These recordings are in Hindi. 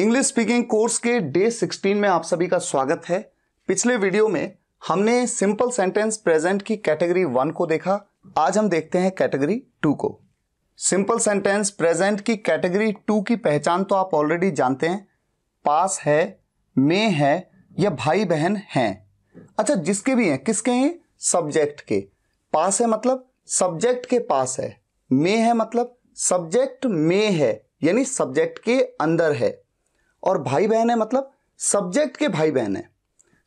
इंग्लिश स्पीकिंग कोर्स के डे 16 में आप सभी का स्वागत है पिछले वीडियो में हमने सिंपल सेंटेंस प्रेजेंट की कैटेगरी वन को देखा आज हम देखते हैं कैटेगरी टू को सिंपल सेंटेंस प्रेजेंट की कैटेगरी टू की पहचान तो आप ऑलरेडी जानते हैं पास है में है या भाई बहन हैं अच्छा जिसके भी हैं किसके हैं सब्जेक्ट के पास है मतलब सब्जेक्ट के पास है मे है मतलब सब्जेक्ट में है यानी सब्जेक्ट के अंदर है और भाई बहन है मतलब सब्जेक्ट के भाई बहन है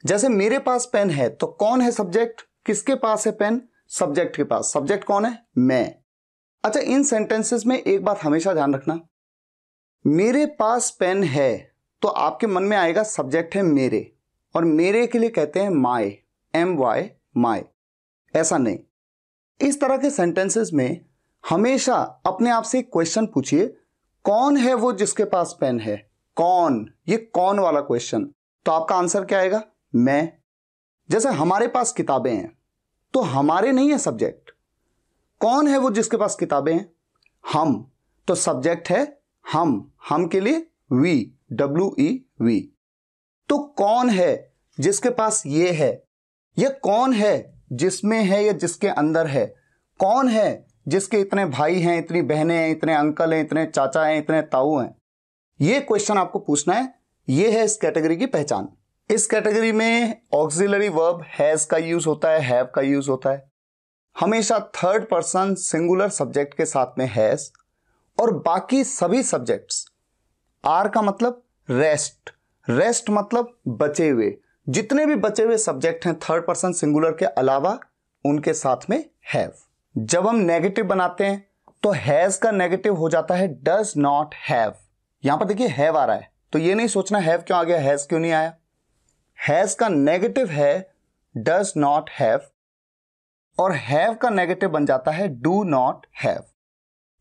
जैसे मेरे पास पेन है तो कौन है सब्जेक्ट किसके पास है पेन सब्जेक्ट के पास सब्जेक्ट कौन है मैं अच्छा इन सेंटेंसेस में एक बात हमेशा ध्यान रखना मेरे पास पेन है तो आपके मन में आएगा सब्जेक्ट है मेरे और मेरे के लिए कहते हैं माए एम वाई माए ऐसा नहीं इस तरह के सेंटेंसेस में हमेशा अपने आप से क्वेश्चन पूछिए कौन है वो जिसके पास पेन है कौन ये कौन वाला क्वेश्चन तो आपका आंसर क्या आएगा मैं जैसे हमारे पास किताबें हैं तो हमारे नहीं है सब्जेक्ट कौन है वो जिसके पास किताबें हैं हम तो सब्जेक्ट है हम हम के लिए वी डब्ल्यू ई वी तो कौन है जिसके पास ये है ये कौन है जिसमें है या जिसके अंदर है कौन है जिसके इतने भाई हैं इतनी बहनें हैं इतने अंकल हैं इतने चाचा हैं इतने ताऊ हैं ये क्वेश्चन आपको पूछना है ये है इस कैटेगरी की पहचान इस कैटेगरी में ऑक्सिलरी वर्ब हैज का यूज होता है हैव का यूज होता है हमेशा थर्ड पर्सन सिंगुलर सब्जेक्ट के साथ में हैज और बाकी सभी सब्जेक्ट्स आर का मतलब रेस्ट रेस्ट मतलब बचे हुए जितने भी बचे हुए सब्जेक्ट हैं थर्ड पर्सन सिंगुलर के अलावा उनके साथ में हैव जब हम नेगेटिव बनाते हैं तो हैज का नेगेटिव हो जाता है डज नॉट हैव यहां पर देखिए हैव आ रहा है तो ये नहीं सोचना हैव क्यों आ गया हैज क्यों नहीं आया हैज का नेगेटिव है डज नॉट हैव और हैव का नेगेटिव बन जाता है डू नॉट हैव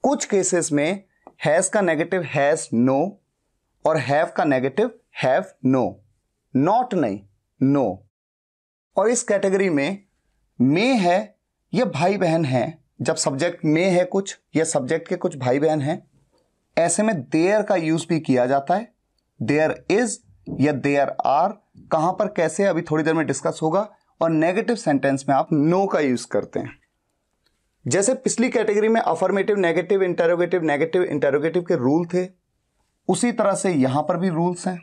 कुछ केसेस में हैज का नेगेटिव हैज नो और हैव का नेगेटिव हैव नो नॉट नहीं नो और इस कैटेगरी में मे है या भाई बहन है जब सब्जेक्ट में है कुछ या सब्जेक्ट के कुछ भाई बहन हैं ऐसे में देयर का यूज भी किया जाता है देयर इज या देयर आर कहां पर कैसे अभी थोड़ी देर में डिस्कस होगा और नेगेटिव सेंटेंस में आप नो no का यूज करते हैं जैसे पिछली कैटेगरी में affirmative negative interrogative negative interrogative के रूल थे उसी तरह से यहां पर भी रूल्स हैं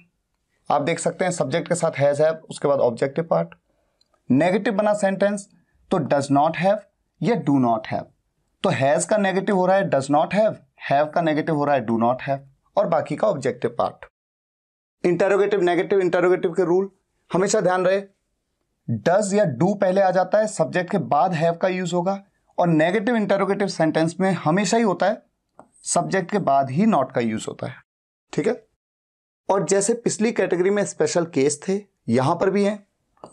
आप देख सकते हैं सब्जेक्ट के साथ हैज हैव उसके बाद ऑब्जेक्टिव पार्ट नेगेटिव बना सेंटेंस तो डज नॉट हैव या डू नॉट हैव तो हैज का नेगेटिव हो रहा है डज नॉट हैव हैव का नेगेटिव हो रहा है डू नॉट हैव और बाकी का objective part interrogative negative interrogative के रूल हमेशा ध्यान रहे डज या डू पहले आ जाता है सब्जेक्ट के बाद हैव का यूज होगा और नेगेटिव इंटरोगेटिव सेंटेंस में हमेशा ही होता है सब्जेक्ट के बाद ही नॉट का यूज होता है ठीक है और जैसे पिछली कैटेगरी में स्पेशल केस थे यहां पर भी हैं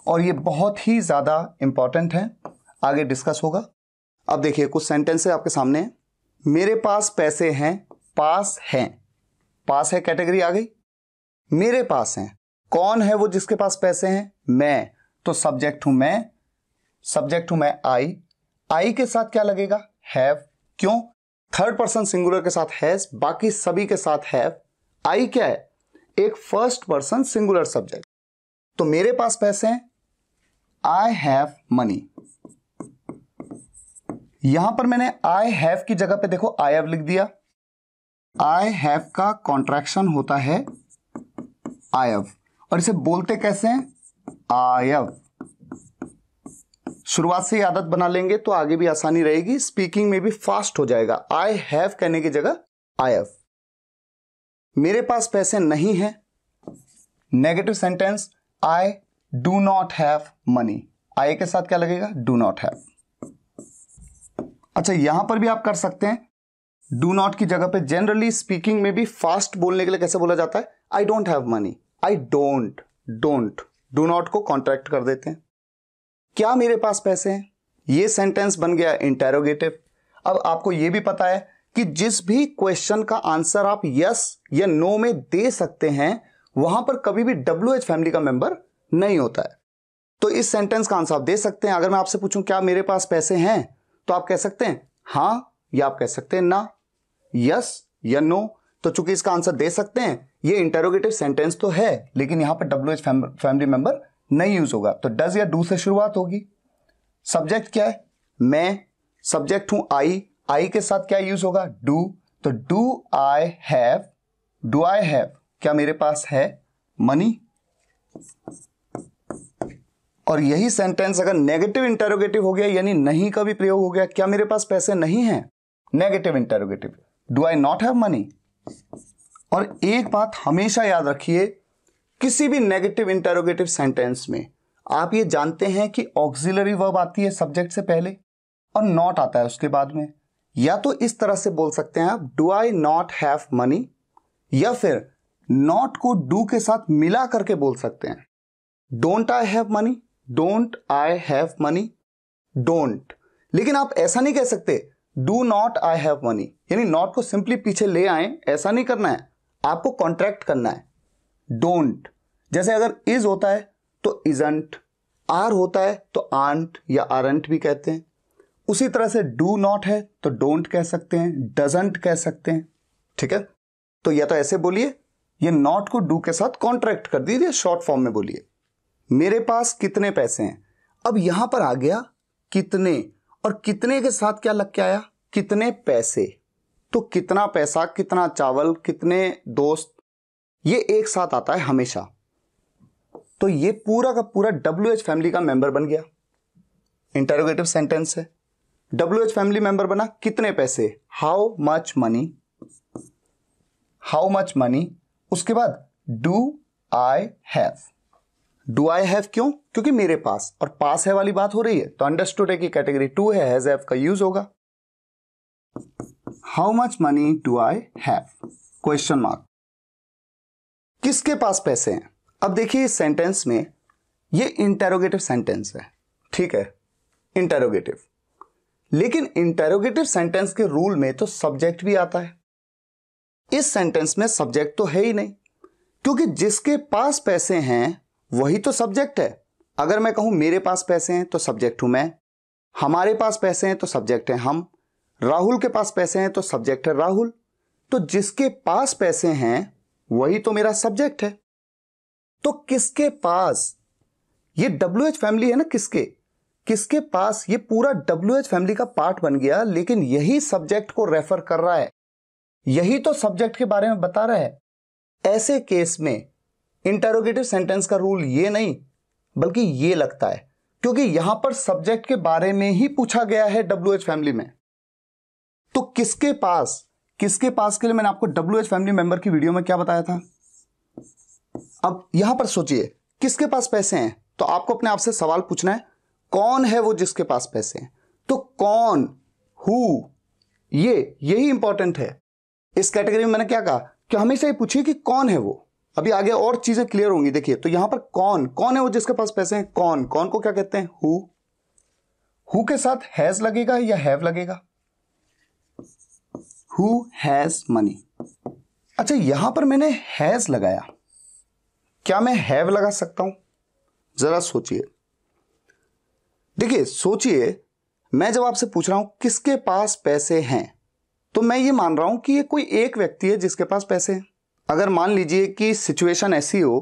और ये बहुत ही ज्यादा इंपॉर्टेंट है आगे डिस्कस होगा अब देखिए कुछ सेंटेंस है आपके सामने हैं मेरे पास पैसे हैं पास हैं पास है कैटेगरी आ गई मेरे पास हैं कौन है वो जिसके पास पैसे हैं मैं तो सब्जेक्ट हूं मैं सब्जेक्ट हूं मैं आई आई के साथ क्या लगेगा हैव क्यों थर्ड पर्सन सिंगुलर के साथ हैज बाकी सभी के साथ हैव आई क्या है एक फर्स्ट पर्सन सिंगुलर सब्जेक्ट तो मेरे पास पैसे हैं आई हैव मनी यहां पर मैंने आई हैव की जगह पे देखो आई हैव लिख दिया आई हैव का कॉन्ट्रैक्शन होता है आई हैव और इसे बोलते कैसे हैं आई हैव शुरुआत से आदत बना लेंगे तो आगे भी आसानी रहेगी स्पीकिंग में भी फास्ट हो जाएगा आई हैव कहने की जगह आई हैव मेरे पास पैसे नहीं है negative sentence I do not have money I के साथ क्या लगेगा डू नॉट हैव अच्छा यहां पर भी आप कर सकते हैं डू नॉट की जगह पे जनरली स्पीकिंग में भी फास्ट बोलने के लिए कैसे बोला जाता है I don't have money I don't don't do not को कॉन्ट्रैक्ट कर देते हैं क्या मेरे पास पैसे हैं ये सेंटेंस बन गया इंटेरोगेटिव अब आपको यह भी पता है कि जिस भी क्वेश्चन का आंसर आप यस या नो में दे सकते हैं वहां पर कभी भी डब्ल्यू एच फैमिली का मेंबर नहीं होता है तो इस सेंटेंस का आंसर आप दे सकते हैं अगर मैं आपसे पूछूं क्या मेरे पास पैसे हैं तो आप कह सकते हैं हाँ या आप कह सकते हैं ना यस या नो तो चूंकि इसका आंसर दे सकते हैं ये इंटरोगेटिव सेंटेंस तो है लेकिन यहां पर डब्ल्यू एच फैमिली मेंबर नहीं यूज होगा तो डज या डू से शुरुआत होगी सब्जेक्ट क्या है मैं सब्जेक्ट हूं आई आई के साथ क्या यूज होगा डू तो do I have do I have क्या मेरे पास है मनी और यही सेंटेंस अगर नेगेटिव इंटेरोगेटिव हो गया यानी नहीं का भी प्रयोग हो गया क्या मेरे पास पैसे नहीं है negative interrogative do I not have money और एक बात हमेशा याद रखिए किसी भी नेगेटिव इंटेरोगेटिव सेंटेंस में आप ये जानते हैं कि ऑक्सिलरी वर्ब आती है सब्जेक्ट से पहले और नॉट आता है उसके बाद में या तो इस तरह से बोल सकते हैं आप do I not have money या फिर नॉट को डू के साथ मिला करके बोल सकते हैं don't I have money don't I have money don't लेकिन आप ऐसा नहीं कह सकते do not I have money यानी नॉट को सिंपली पीछे ले आए ऐसा नहीं करना है आपको कॉन्ट्रैक्ट करना है डोंट जैसे अगर इज होता है तो इजंट आर होता है तो आंट या आरंट भी कहते हैं उसी तरह से डू नॉट है तो डोंट कह सकते हैं डजेंट कह सकते हैं ठीक है तो या तो ऐसे बोलिए ये नॉट को डू के साथ कॉन्ट्रैक्ट कर दीजिए शॉर्ट फॉर्म में बोलिए मेरे पास कितने पैसे हैं अब यहां पर आ गया कितने और कितने के साथ क्या लग के आया कितने पैसे तो कितना पैसा कितना चावल कितने दोस्त ये एक साथ आता है हमेशा तो ये पूरा का पूरा डब्ल्यू एच फैमिली का मेंबर बन गया इंटरोगेटिव सेंटेंस है डब्ल्यू एच फैमिली मेंबर बना कितने पैसे how much money how much money उसके बाद do I have do I have क्यों क्योंकि मेरे पास और पास है वाली बात हो रही है तो अंडरस्टूड है कि कैटेगरी टू है हैज हैव का यूज होगा how much money do I have question mark किसके पास पैसे हैं अब देखिए इस सेंटेंस में ये इंटेरोगेटिव सेंटेंस है ठीक है इंटेरोगेटिव लेकिन इंटेरोगेटिव सेंटेंस के रूल में तो सब्जेक्ट भी आता है इस सेंटेंस में सब्जेक्ट तो है ही नहीं क्योंकि जिसके पास पैसे हैं वही तो सब्जेक्ट है अगर मैं कहूं मेरे पास पैसे हैं तो सब्जेक्ट हूं मैं हमारे पास पैसे हैं तो सब्जेक्ट है हम राहुल के पास पैसे हैं तो सब्जेक्ट है राहुल तो जिसके पास पैसे हैं वही तो मेरा सब्जेक्ट है तो किसके पास ये डब्ल्यू एच फैमिली है ना किसके किसके पास ये पूरा डब्ल्यू एच फैमिली का पार्ट बन गया लेकिन यही सब्जेक्ट को रेफर कर रहा है यही तो सब्जेक्ट के बारे में बता रहा है ऐसे केस में इंटेरोगेटिव सेंटेंस का रूल ये नहीं बल्कि ये लगता है क्योंकि यहां पर सब्जेक्ट के बारे में ही पूछा गया है डब्ल्यू एच फैमिली में तो किसके पास किसके पास के लिए मैंने आपको डब्ल्यू एच फैमिली मेंबर की वीडियो में क्या बताया था अब यहां पर सोचिए किसके पास पैसे हैं तो आपको अपने आप से सवाल पूछना है कौन है वो जिसके पास पैसे हैं तो कौन हु ये यही इंपॉर्टेंट है इस कैटेगरी में मैंने क्या कहा कि हमेशा ये पूछिए कि कौन है वो अभी आगे और चीजें क्लियर होंगी देखिए तो यहां पर कौन कौन है वो जिसके पास पैसे हैं कौन कौन को क्या कहते हैं हु हु के साथ हैज लगेगा या हैव लगेगा हु हैज मनी अच्छा यहां पर मैंने हैज लगाया क्या मैं हैव लगा सकता हूं जरा सोचिए देखिए सोचिए मैं जब आपसे पूछ रहा हूं किसके पास पैसे हैं तो मैं ये मान रहा हूं कि ये कोई एक व्यक्ति है जिसके पास पैसे हैं अगर मान लीजिए कि सिचुएशन ऐसी हो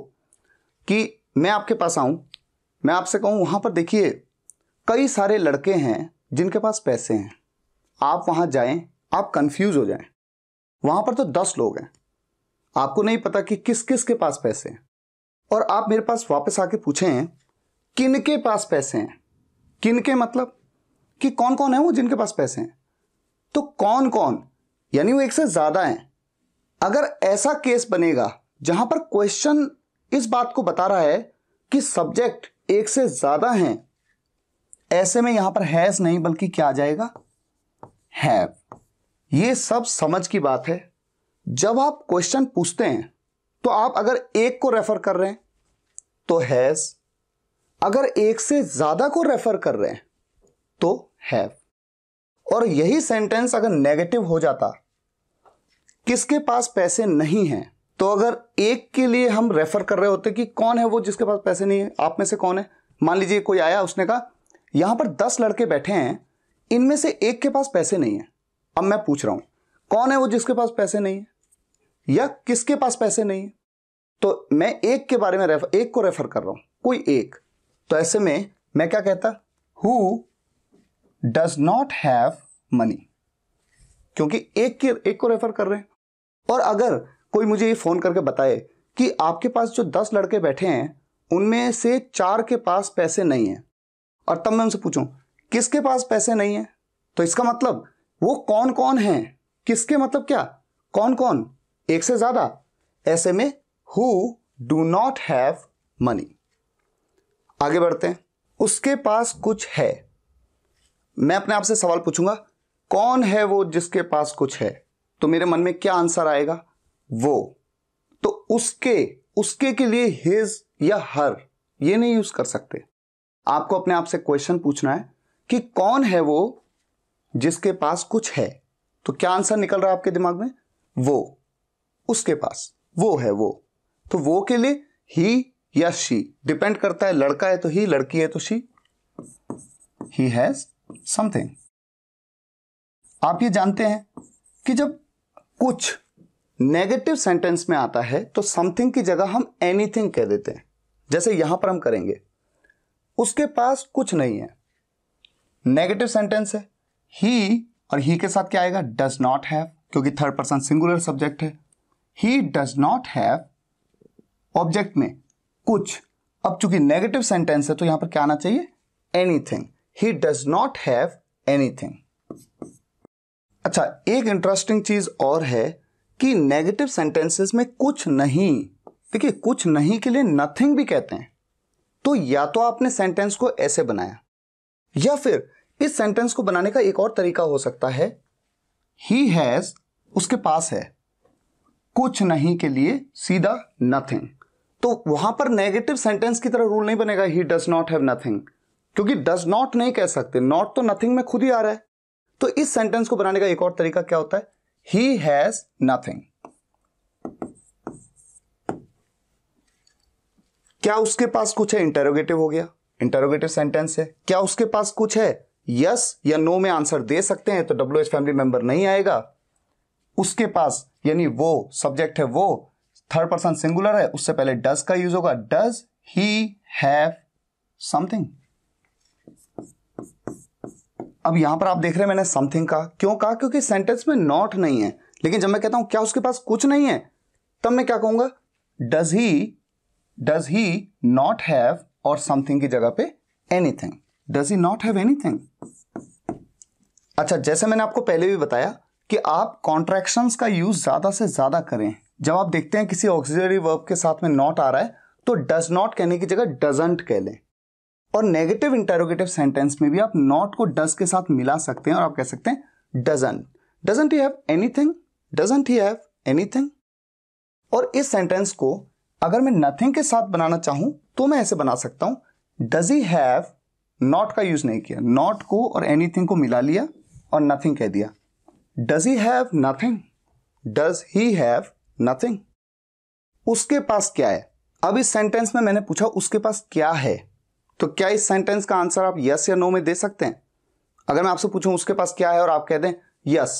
कि मैं आपके पास आऊँ मैं आपसे कहूँ वहाँ पर देखिए कई सारे लड़के हैं जिनके पास पैसे हैं आप वहाँ जाएं आप कंफ्यूज हो जाएं वहाँ पर तो दस लोग हैं आपको नहीं पता कि किस किस के पास पैसे हैं और आप मेरे पास वापस आके पूछें किन के पास पैसे हैं किन के मतलब कि कौन कौन है वो जिनके पास पैसे हैं तो कौन कौन यानी वो एक से ज़्यादा हैं अगर ऐसा केस बनेगा जहां पर क्वेश्चन इस बात को बता रहा है कि सब्जेक्ट एक से ज्यादा हैं ऐसे में यहां पर हैज नहीं बल्कि क्या आ जाएगा हैव ये सब समझ की बात है जब आप क्वेश्चन पूछते हैं तो आप अगर एक को रेफर कर रहे हैं तो हैज अगर एक से ज्यादा को रेफर कर रहे हैं तो हैव और यही सेंटेंस अगर नेगेटिव हो जाता किसके पास पैसे नहीं हैं तो अगर एक के लिए हम रेफर कर रहे होते कि कौन है वो जिसके पास पैसे नहीं है आप में से कौन है मान लीजिए कोई आया उसने कहा यहां पर दस लड़के बैठे हैं इनमें से एक के पास पैसे नहीं है अब मैं पूछ रहा हूं कौन है वो जिसके पास पैसे नहीं है या किसके पास पैसे नहीं है तो मैं एक के बारे में रेफर एक को रेफर कर रहा हूं कोई एक तो ऐसे में मैं क्या कहता हु डज नॉट हैव मनी क्योंकि एक के एक को रेफर कर रहे हैं और अगर कोई मुझे ये फ़ोन करके बताए कि आपके पास जो दस लड़के बैठे हैं उनमें से चार के पास पैसे नहीं हैं और तब मैं उनसे पूछूं किसके पास पैसे नहीं हैं तो इसका मतलब वो कौन कौन हैं किसके मतलब क्या कौन कौन एक से ज़्यादा ऐसे में who do not have money आगे बढ़ते हैं उसके पास कुछ है मैं अपने आप से सवाल पूछूंगा कौन है वो जिसके पास कुछ है तो मेरे मन में क्या आंसर आएगा वो तो उसके उसके के लिए हिज या हर ये नहीं यूज कर सकते आपको अपने आप से क्वेश्चन पूछना है कि कौन है वो जिसके पास कुछ है तो क्या आंसर निकल रहा है आपके दिमाग में वो उसके पास वो है वो तो वो के लिए ही या शी डिपेंड करता है लड़का है तो ही लड़की है तो शी ही हैज समथिंग आप ये जानते हैं कि जब कुछ नेगेटिव सेंटेंस में आता है तो समथिंग की जगह हम एनीथिंग कह देते हैं जैसे यहां पर हम करेंगे उसके पास कुछ नहीं है नेगेटिव सेंटेंस है ही और ही के साथ क्या आएगा डज नॉट हैव क्योंकि थर्ड पर्सन सिंगुलर सब्जेक्ट है he does not have object में कुछ अब चूंकि नेगेटिव सेंटेंस है तो यहां पर क्या आना चाहिए anything he does not have anything अच्छा एक इंटरेस्टिंग चीज़ और है कि नेगेटिव सेंटेंसेस में कुछ नहीं देखिए कुछ नहीं के लिए नथिंग भी कहते हैं तो या तो आपने सेंटेंस को ऐसे बनाया या फिर इस सेंटेंस को बनाने का एक और तरीका हो सकता है ही हैज़ उसके पास है कुछ नहीं के लिए सीधा नथिंग तो वहां पर नेगेटिव सेंटेंस की तरह रूल नहीं बनेगा he does not have nothing क्योंकि डज नॉट नहीं कह सकते नॉट तो नथिंग में खुद ही आ रहा है तो इस सेंटेंस को बनाने का एक और तरीका क्या होता है ही हैज नथिंग क्या उसके पास कुछ है इंटेरोगेटिव हो गया इंटेरोगेटिव सेंटेंस है क्या उसके पास कुछ है यस yes या नो में आंसर दे सकते हैं तो डब्ल्यू एच फैमिली मेंबर नहीं आएगा उसके पास यानी वो सब्जेक्ट है वो थर्ड पर्सन सिंगुलर है उससे पहले डज का यूज होगा डज ही हैव समथिंग अब यहां पर आप देख रहे हैं मैंने समथिंग कहा क्यों कहा क्योंकि सेंटेंस में नॉट नहीं है लेकिन जब मैं कहता हूं क्या उसके पास कुछ नहीं है तब मैं क्या कहूंगा does he does he not have और समथिंग की जगह पे anything does he not have anything अच्छा जैसे मैंने आपको पहले भी बताया कि आप कॉन्ट्रेक्शन का यूज ज्यादा से ज्यादा करें जब आप देखते हैं किसी ऑक्सीजरी वर्ब के साथ में नॉट आ रहा है तो डज नॉट कहने की जगह डजेंट कह लें और नेगेटिव इंटेरोगेटिव सेंटेंस में भी आप नॉट को डज के साथ मिला सकते हैं और आप कह सकते हैं doesn doesn't he have anything doesn't he have anything और इस सेंटेंस को अगर मैं नथिंग के साथ बनाना चाहूं तो मैं ऐसे बना सकता हूं डज ही हैव नॉट का यूज नहीं किया नॉट को और एनीथिंग को मिला लिया और नथिंग कह दिया does he have nothing does he have nothing उसके पास क्या है अब इस सेंटेंस में मैंने पूछा उसके पास क्या है तो क्या इस सेंटेंस का आंसर आप यस या नो में दे सकते हैं अगर मैं आपसे पूछूं उसके पास क्या है और आप कह दें यस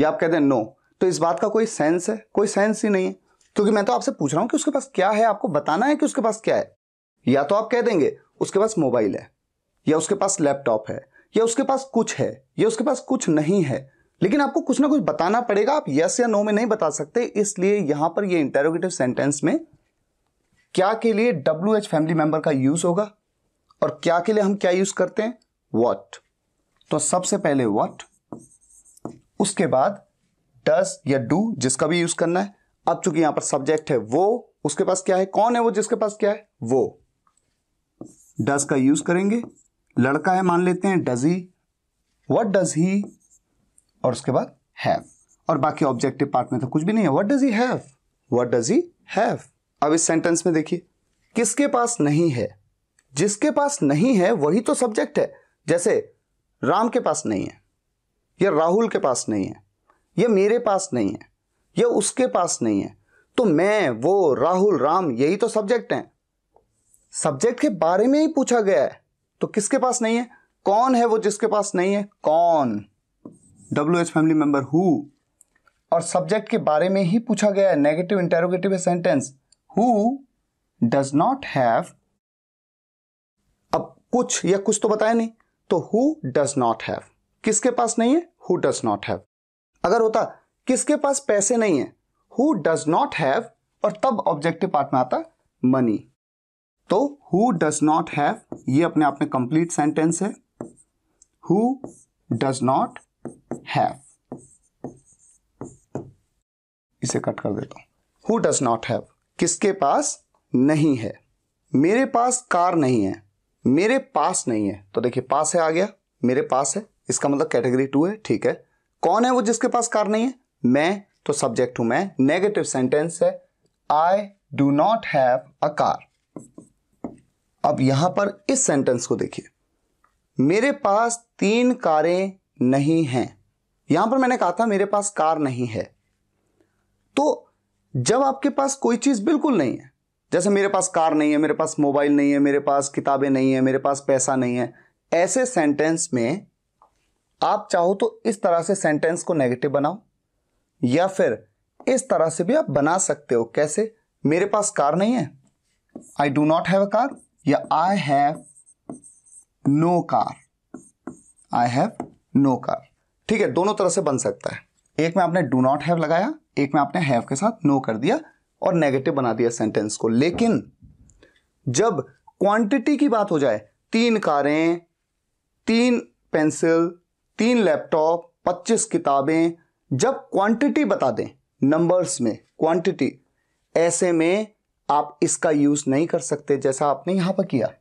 या आप कह दें नो तो इस बात का कोई सेंस है कोई सेंस ही नहीं है क्योंकि मैं तो आपसे पूछ रहा हूं कि उसके पास क्या है आपको बताना है कि उसके पास क्या है या तो आप कह देंगे उसके पास मोबाइल है या उसके पास लैपटॉप है या उसके पास कुछ है या उसके पास कुछ नहीं है लेकिन आपको कुछ ना कुछ बताना पड़ेगा आप यस या नो में नहीं बता सकते इसलिए यहां पर ये इंटेरोगेटिव सेंटेंस में क्या के लिए डब्ल्यू एच फैमिली मेंबर का यूज होगा और क्या के लिए हम क्या यूज करते हैं वॉट तो सबसे पहले वॉट उसके बाद डस या डू जिसका भी यूज करना है अब चूंकि यहां पर सब्जेक्ट है वो उसके पास क्या है कौन है वो जिसके पास क्या है वो डज का यूज करेंगे लड़का है मान लेते हैं does he what does he और उसके बाद हैव और बाकी ऑब्जेक्टिव पार्ट में तो कुछ भी नहीं है what does he have what does he have अब इस सेंटेंस में देखिए किसके पास नहीं है जिसके पास नहीं है वही तो सब्जेक्ट है जैसे राम के पास नहीं है या राहुल के पास नहीं है या मेरे पास नहीं है या उसके पास नहीं है तो मैं वो राहुल राम यही तो सब्जेक्ट हैं सब्जेक्ट के बारे में ही पूछा गया है तो किसके पास नहीं है कौन है वो जिसके पास नहीं है कौन W H family member who और सब्जेक्ट के बारे में ही पूछा गया है negative interrogative sentence who does not have कुछ या कुछ तो बताया नहीं तो हु डज नॉट हैव किसके पास नहीं है हु डज नॉट हैव अगर होता किसके पास पैसे नहीं है हु डज नॉट हैव और तब ऑब्जेक्टिव पार्ट में आता मनी तो हु डज नॉट हैव ये अपने आप में कंप्लीट सेंटेंस है हु डज नॉट हैव इसे कट कर देता हूं हु डज नॉट हैव किसके पास नहीं है मेरे पास कार नहीं है मेरे पास नहीं है तो देखिए पास है आ गया मेरे पास है इसका मतलब कैटेगरी टू है ठीक है कौन है वो जिसके पास कार नहीं है मैं तो सब्जेक्ट हूं मैं नेगेटिव सेंटेंस है I do not have a car अब यहां पर इस सेंटेंस को देखिए मेरे पास तीन कारें नहीं हैं यहां पर मैंने कहा था मेरे पास कार नहीं है तो जब आपके पास कोई चीज बिल्कुल नहीं है जैसे मेरे पास कार नहीं है मेरे पास मोबाइल नहीं है मेरे पास किताबें नहीं है मेरे पास पैसा नहीं है ऐसे सेंटेंस में आप चाहो तो इस तरह से सेंटेंस को नेगेटिव बनाओ या फिर इस तरह से भी आप बना सकते हो कैसे मेरे पास कार नहीं है I do not have a car या I have no car I have no car ठीक है दोनों तरह से बन सकता है एक में आपने डू नॉट हैव लगाया एक में आपने हैव के साथ नो no कर दिया और नेगेटिव बना दिया सेंटेंस को लेकिन जब क्वांटिटी की बात हो जाए तीन कारें तीन पेंसिल तीन लैपटॉप पच्चीस किताबें जब क्वांटिटी बता दें नंबर्स में क्वांटिटी ऐसे में आप इसका यूज नहीं कर सकते जैसा आपने यहां पर किया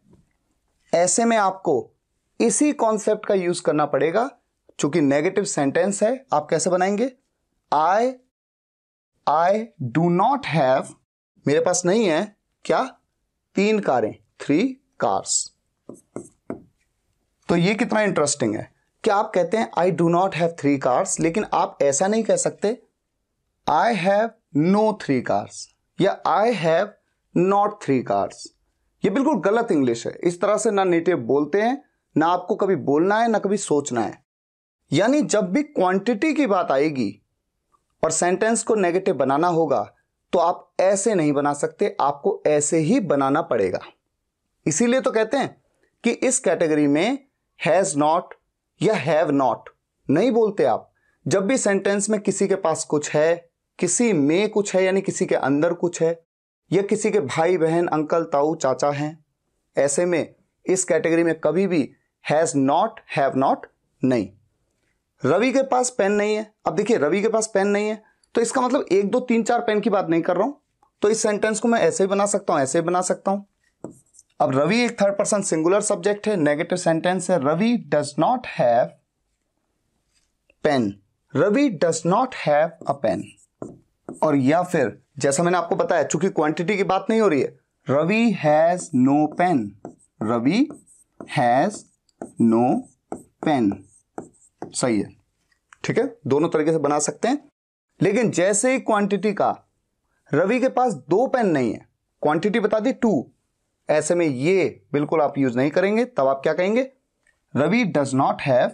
ऐसे में आपको इसी कॉन्सेप्ट का यूज करना पड़ेगा चूंकि नेगेटिव सेंटेंस है आप कैसे बनाएंगे I I do not have मेरे पास नहीं है क्या तीन कारें थ्री कार्स तो ये कितना इंटरेस्टिंग है क्या आप कहते हैं I do not have three cars लेकिन आप ऐसा नहीं कह सकते I have no three cars या I have not three cars ये बिल्कुल गलत इंग्लिश है इस तरह से ना नेटिव बोलते हैं ना आपको कभी बोलना है ना कभी सोचना है यानी जब भी क्वांटिटी की बात आएगी और सेंटेंस को नेगेटिव बनाना होगा तो आप ऐसे नहीं बना सकते आपको ऐसे ही बनाना पड़ेगा इसीलिए तो कहते हैं कि इस कैटेगरी में हैज़ नॉट या हैव नॉट नहीं बोलते आप जब भी सेंटेंस में किसी के पास कुछ है किसी में कुछ है यानी किसी के अंदर कुछ है या किसी के भाई बहन अंकल ताऊ चाचा हैं ऐसे में इस कैटेगरी में कभी भी हैज़ नॉट हैव नॉट नहीं रवि के पास पेन नहीं है अब देखिए रवि के पास पेन नहीं है तो इसका मतलब एक दो तीन चार पेन की बात नहीं कर रहा हूं तो इस सेंटेंस को मैं ऐसे ही बना सकता हूं ऐसे ही बना सकता हूं अब रवि एक थर्ड पर्सन सिंगुलर सब्जेक्ट है नेगेटिव सेंटेंस है Ravi does not have pen Ravi does not have a pen और या फिर जैसा मैंने आपको बताया चूंकि क्वांटिटी की बात नहीं हो रही है Ravi has no pen Ravi has no pen सही है ठीक है दोनों तरीके से बना सकते हैं लेकिन जैसे ही क्वांटिटी का रवि के पास दो पेन नहीं है क्वांटिटी बता दी टू ऐसे में ये बिल्कुल आप यूज नहीं करेंगे तब आप क्या कहेंगे Ravi does not have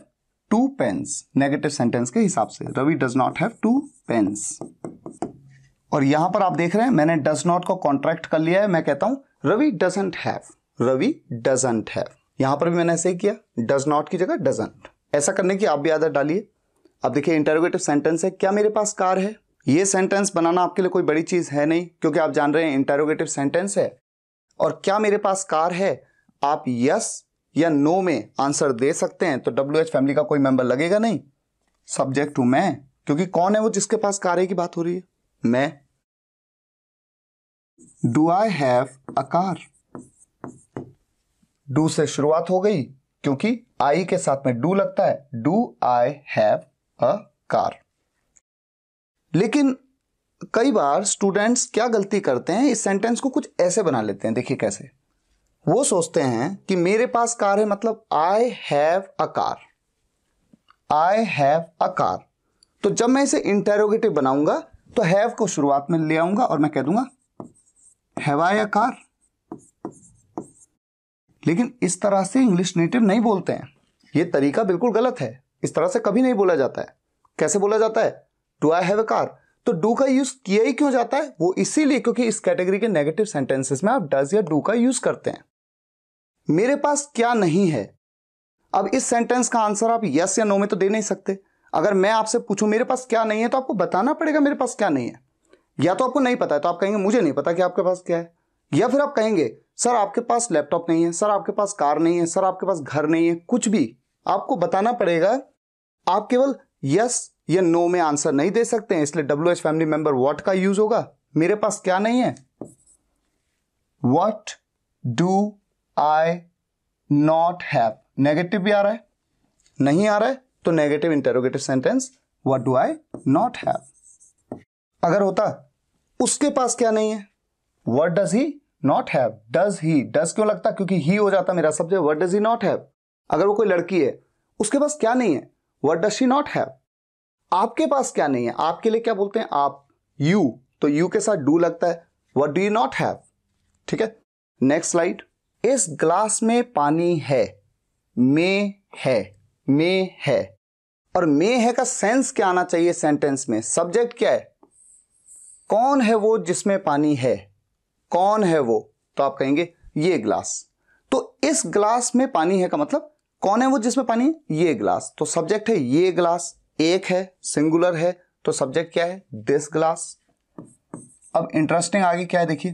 two pens negative sentence के हिसाब से Ravi does not have two pens और यहां पर आप देख रहे हैं मैंने डज नॉट को कॉन्ट्रैक्ट कर लिया है मैं कहता हूं Ravi doesn't have Ravi doesn't have यहां पर भी मैंने ऐसे ही किया डज नॉट की जगह डजेंट ऐसा करने की आप भी आदत डालिए अब देखिए इंटरोगेटिव सेंटेंस है क्या मेरे पास कार है ये सेंटेंस बनाना आपके लिए कोई बड़ी चीज़ है नहीं क्योंकि आप जान रहे हैं इंटरोगेटिव सेंटेंस है और क्या मेरे पास कार है आप यस या नो में आंसर दे सकते हैं तो डब्ल्यू एच फैमिली का कोई मेंबर लगेगा नहीं सब्जेक्ट हूं मैं क्योंकि कौन है वो जिसके पास कार है की बात हो रही है मैं do I have a car do से शुरुआत हो गई क्योंकि आई के साथ में डू लगता है do I have a car लेकिन कई बार स्टूडेंट्स क्या गलती करते हैं इस सेंटेंस को कुछ ऐसे बना लेते हैं देखिए कैसे वो सोचते हैं कि मेरे पास कार है मतलब I have a car I have a car तो जब मैं इसे इंटेरोगेटिव बनाऊंगा तो हैव को शुरुआत में ले आऊंगा और मैं कह दूंगा हैव आई अ कार लेकिन इस तरह से इंग्लिश नेटिव नहीं बोलते हैं ये तरीका बिल्कुल गलत है इस तरह से कभी नहीं बोला जाता है कैसे बोला जाता है do I have a car तो डू का यूज किया ही क्यों जाता है वो इसीलिए क्योंकि इस कैटेगरी के नेगेटिव सेंटेंसेस में आप डज या डू का यूज करते हैं मेरे पास क्या नहीं है अब इस सेंटेंस का आंसर आप यस या नो में तो दे नहीं सकते अगर मैं आपसे पूछूं मेरे पास क्या नहीं है तो आपको बताना पड़ेगा मेरे पास क्या नहीं है या तो आपको नहीं पता है तो आप कहेंगे मुझे नहीं पता कि आपके पास क्या है या फिर आप कहेंगे सर आपके पास लैपटॉप नहीं है सर आपके पास कार नहीं है सर आपके पास घर नहीं है कुछ भी आपको बताना पड़ेगा आप केवल यस या नो में आंसर नहीं दे सकते हैं इसलिए W H family member what का यूज होगा मेरे पास क्या नहीं है what do I not have negative भी आ रहा है नहीं आ रहा है तो negative interrogative sentence what do I not have अगर होता उसके पास क्या नहीं है what does he not have does he does क्यों लगता क्योंकि ही हो जाता मेरा subject what does he not have अगर वो कोई लड़की है उसके पास क्या नहीं है what does she not have आपके पास क्या नहीं है आपके लिए क्या बोलते हैं आप यू तो यू के साथ डू लगता है what do you not have ठीक है नेक्स्ट स्लाइड इस ग्लास में पानी है मे है मे है और मे है का सेंस क्या आना चाहिए सेंटेंस में सब्जेक्ट क्या है कौन है वो जिसमें पानी है कौन है वो तो आप कहेंगे ये ग्लास तो इस ग्लास में पानी है का मतलब कौन है वो जिसमें पानी है ये ग्लास तो सब्जेक्ट है ये ग्लास एक है सिंगुलर है तो सब्जेक्ट क्या है दिस ग्लास अब इंटरेस्टिंग आगे क्या है देखिए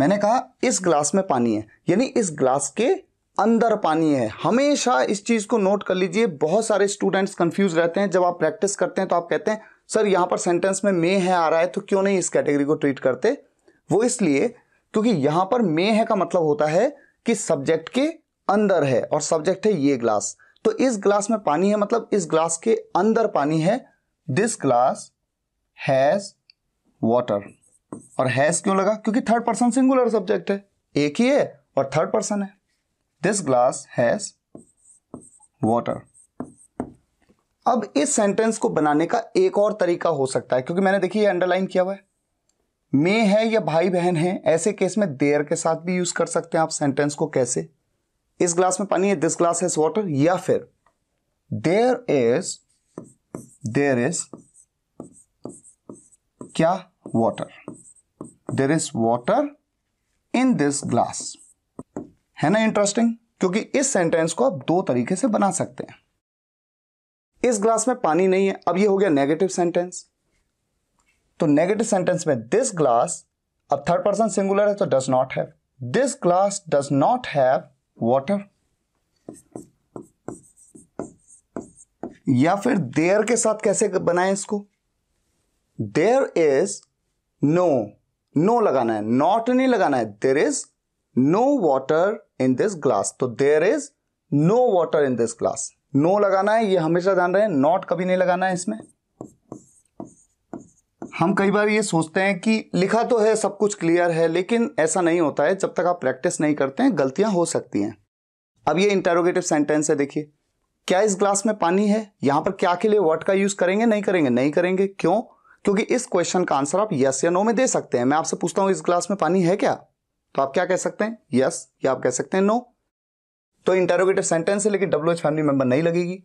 मैंने कहा इस ग्लास में पानी है यानी इस ग्लास के अंदर पानी है हमेशा इस चीज को नोट कर लीजिए बहुत सारे स्टूडेंट्स कंफ्यूज रहते हैं जब आप प्रैक्टिस करते हैं तो आप कहते हैं सर यहां पर सेंटेंस में मे है आ रहा है तो क्यों नहीं इस कैटेगरी को ट्रीट करते वो इसलिए क्योंकि यहां पर मे है का मतलब होता है कि सब्जेक्ट के अंदर है और सब्जेक्ट है ये ग्लास तो इस ग्लास में पानी है मतलब इस ग्लास के अंदर पानी है दिस ग्लास हैज वाटर और हैज क्यों लगा क्योंकि थर्ड पर्सन सिंगुलर सब्जेक्ट है एक ही है और थर्ड पर्सन है दिस ग्लास हैज वाटर अब इस सेंटेंस को बनाने का एक और तरीका हो सकता है क्योंकि मैंने देखिए अंडरलाइन किया हुआ है मैं है या भाई बहन है ऐसे केस में देयर के साथ भी यूज कर सकते हैं आप सेंटेंस को कैसे इस ग्लास में पानी है दिस ग्लास हैज वाटर या फिर देर इज देर इज क्या water there is water in this glass है ना इंटरेस्टिंग क्योंकि इस सेंटेंस को आप दो तरीके से बना सकते हैं इस ग्लास में पानी नहीं है अब ये हो गया नेगेटिव सेंटेंस तो नेगेटिव सेंटेंस में दिस ग्लास अब थर्ड पर्सन सिंगुलर है तो does not have this glass does not have water या फिर देयर के साथ कैसे बनाए इसको देयर इज नो नो लगाना है नॉट नहीं लगाना है there is no water in this glass तो there is no water in this glass no लगाना है ये हमेशा ध्यान रहे नॉट कभी नहीं लगाना है इसमें हम कई बार ये सोचते हैं कि लिखा तो है सब कुछ क्लियर है लेकिन ऐसा नहीं होता है जब तक आप प्रैक्टिस नहीं करते हैं गलतियां हो सकती हैं अब ये इंटेरोगेटिव सेंटेंस है देखिए क्या इस ग्लास में पानी है यहां पर क्या के लिए वर्ड का यूज करेंगे नहीं करेंगे नहीं करेंगे क्यों क्योंकि इस क्वेश्चन का आंसर आप यस या नो में दे सकते हैं मैं आपसे पूछता हूं इस ग्लास में पानी है क्या तो आप क्या कह सकते हैं यस या आप कह सकते हैं नो तो इंटेरोगेटिव सेंटेंस है लेकिन डब्ल्यू एच फैमिली मेंबर नहीं लगेगी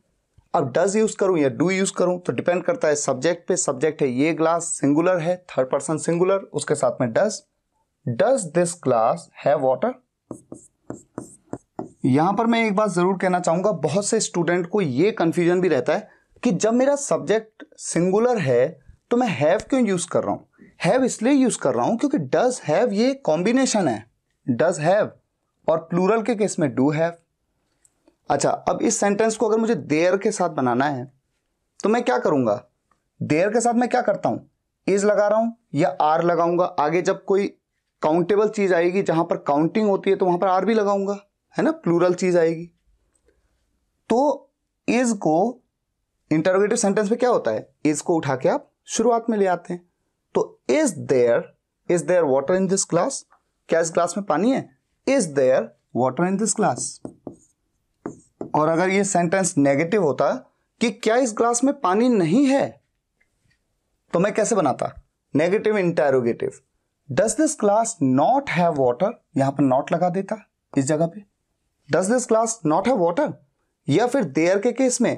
अब डज यूज़ करूं या डू यूज़ करूं तो डिपेंड करता है सब्जेक्ट पे सब्जेक्ट है ये ग्लास सिंगुलर है थर्ड पर्सन सिंगुलर उसके साथ में डज डज दिस ग्लास है वॉटर यहां पर मैं एक बात जरूर कहना चाहूंगा बहुत से स्टूडेंट को ये कंफ्यूजन भी रहता है कि जब मेरा सब्जेक्ट सिंगुलर है तो मैं हैव क्यों यूज कर रहा हूं हैव इसलिए यूज कर रहा हूं क्योंकि डज हैव ये कॉम्बिनेशन है डज हैव और प्लूरल के केस में डू हैव अच्छा अब इस सेंटेंस को अगर मुझे देयर के साथ बनाना है तो मैं क्या करूंगा देयर के साथ मैं क्या करता हूं इज लगा रहा हूं या आर लगाऊंगा आगे जब कोई काउंटेबल चीज़ आएगी जहां पर काउंटिंग होती है तो वहां पर आर भी लगाऊंगा है ना प्लूरल चीज़ आएगी तो इज को इंटरोगेटिव सेंटेंस में क्या होता है इज को उठा के आप शुरुआत में ले आते हैं तो is there is there water in this glass क्या इस ग्लास में पानी है is there water in this glass और अगर ये सेंटेंस नेगेटिव होता कि क्या इस ग्लास में पानी नहीं है तो मैं कैसे बनाता negative interrogative does this glass not have water यहां पर नॉट लगा देता इस जगह पे does this glass not have water या फिर देयर के केस में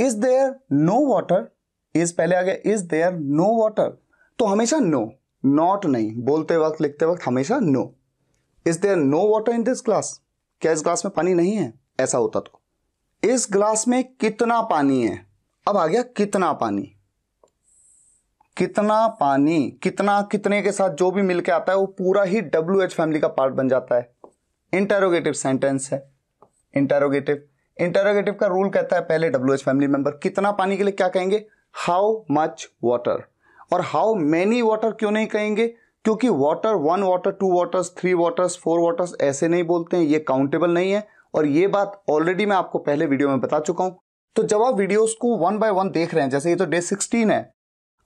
is there no water is पहले आ गया इज देयर नो वॉटर तो हमेशा नो no, नॉट नहीं बोलते वक्त लिखते वक्त हमेशा no is there no water in this glass क्या इस ग्लास में पानी नहीं है ऐसा होता तो इस ग्लास में कितना पानी है अब आ गया कितना पानी कितना पानी कितना कितने के साथ जो भी मिलके आता है वो पूरा ही डब्ल्यू एच फैमिली का पार्ट बन जाता है इंटेरोगेटिव सेंटेंस है इंटेरोगेटिव इंटेरोगेटिव का रूल कहता है पहले डब्ल्यू एच फैमिली मेंबर कितना पानी के लिए क्या कहेंगे हाउ मच वाटर और हाउ मैनी वाटर क्यों नहीं कहेंगे क्योंकि water one water two waters three waters four waters ऐसे नहीं बोलते हैं ये काउंटेबल नहीं है और ये बात ऑलरेडी मैं आपको पहले वीडियो में बता चुका हूं तो जब आप वीडियोस को वन बाय वन देख रहे हैं जैसे ये तो डे 16 है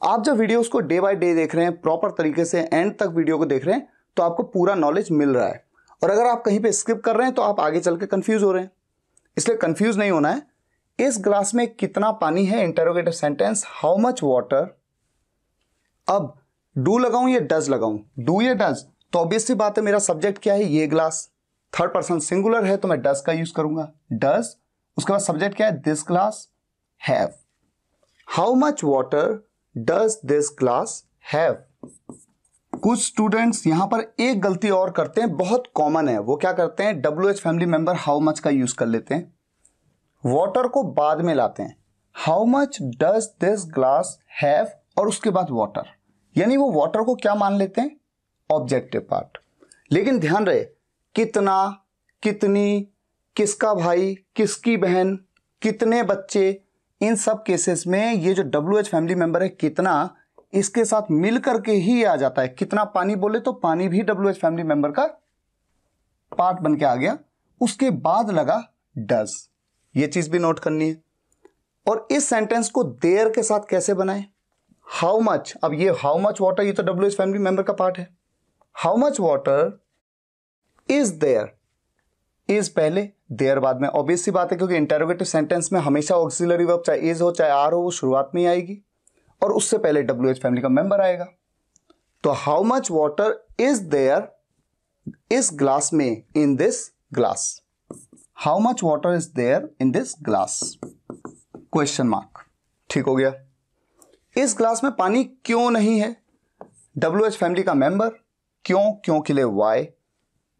आप जब वीडियोस को डे बाय डे देख रहे हैं प्रॉपर तरीके से एंड तक वीडियो को देख रहे हैं तो आपको पूरा नॉलेज मिल रहा है और अगर आप कहीं पर स्किप कर रहे हैं तो आप आगे चल के कन्फ्यूज हो रहे हैं इसलिए कन्फ्यूज नहीं होना है इस ग्लास में कितना पानी है interrogative sentence how much water अब डू लगाऊं या डज लगाऊं डू या डज तो ऑब्वियसली बात है मेरा सब्जेक्ट क्या है ये ग्लास थर्ड पर्सन सिंगुलर है तो मैं डस का यूज करूंगा डस उसके बाद सब्जेक्ट क्या है this glass have how much water does this glass have कुछ स्टूडेंट्स यहां पर एक गलती और करते हैं बहुत कॉमन है वो क्या करते हैं W H family member how much का यूज कर लेते हैं वॉटर को बाद में लाते हैं how much does this glass have और उसके बाद वॉटर यानी वो वॉटर को क्या मान लेते हैं ऑब्जेक्टिव पार्ट लेकिन ध्यान रहे कितना कितनी किसका भाई किसकी बहन कितने बच्चे इन सब केसेस में ये जो डब्ल्यू एच फैमिली मेम्बर है कितना इसके साथ मिल करके ही आ जाता है कितना पानी बोले तो पानी भी डब्ल्यू एच फैमिली मेंबर का पार्ट बन के आ गया उसके बाद लगा डज ये चीज भी नोट करनी है और इस सेंटेंस को देर के साथ कैसे बनाए हाउ मच अब ये हाउ मच वाटर ये तो डब्ल्यू एच फैमिली मेंबर का पार्ट है how much water is there is पहले देयर बाद में ऑब्वियस सी बात है क्योंकि इंटेरोगेटिव सेंटेंस में हमेशा ऑक्सिलरी वर्ब चाहे इज हो चाहे आर हो वो शुरुआत में ही आएगी और उससे पहले डब्ल्यू एच फैमिली का मेंबर आएगा तो how much water is there इस ग्लास में in this glass how much water is there in this glass question mark ठीक हो गया इस ग्लास में पानी क्यों नहीं है डब्ल्यू एच फैमिली का मेंबर क्यों क्यों के लिए वाई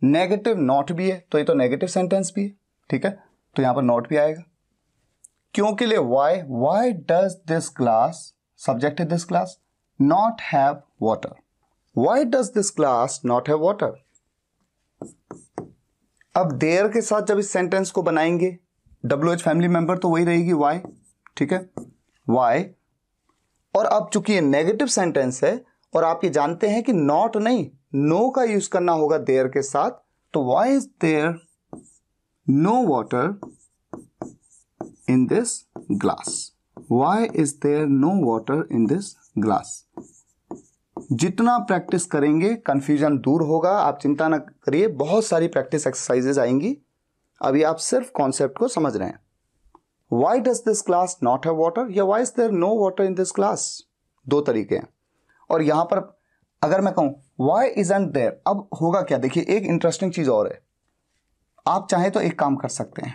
नेगेटिव नॉट भी है तो ये तो नेगेटिव सेंटेंस भी है ठीक है तो यहां पर नॉट भी आएगा क्यों के लिए why why does this class subject है this class not have water why does this class not have water अब देर के साथ जब इस सेंटेंस को बनाएंगे डब्ल्यू एच फैमिली मेंबर तो वही रहेगी वाई ठीक है वाई और अब चूंकि ये नेगेटिव सेंटेंस है और आप ये जानते हैं कि नॉट नहीं नो का यूज करना होगा देयर के साथ तो why is there no water in this glass why is there no water in this glass जितना प्रैक्टिस करेंगे कंफ्यूजन दूर होगा आप चिंता ना करिए बहुत सारी प्रैक्टिस एक्सरसाइजेज आएंगी अभी आप सिर्फ कॉन्सेप्ट को समझ रहे हैं why does this class not have water या why is there no water in this class दो तरीके हैं और यहां पर अगर मैं कहूं वाई इज एंड देयर अब होगा क्या देखिए एक इंटरेस्टिंग चीज़ और है आप चाहे तो एक काम कर सकते हैं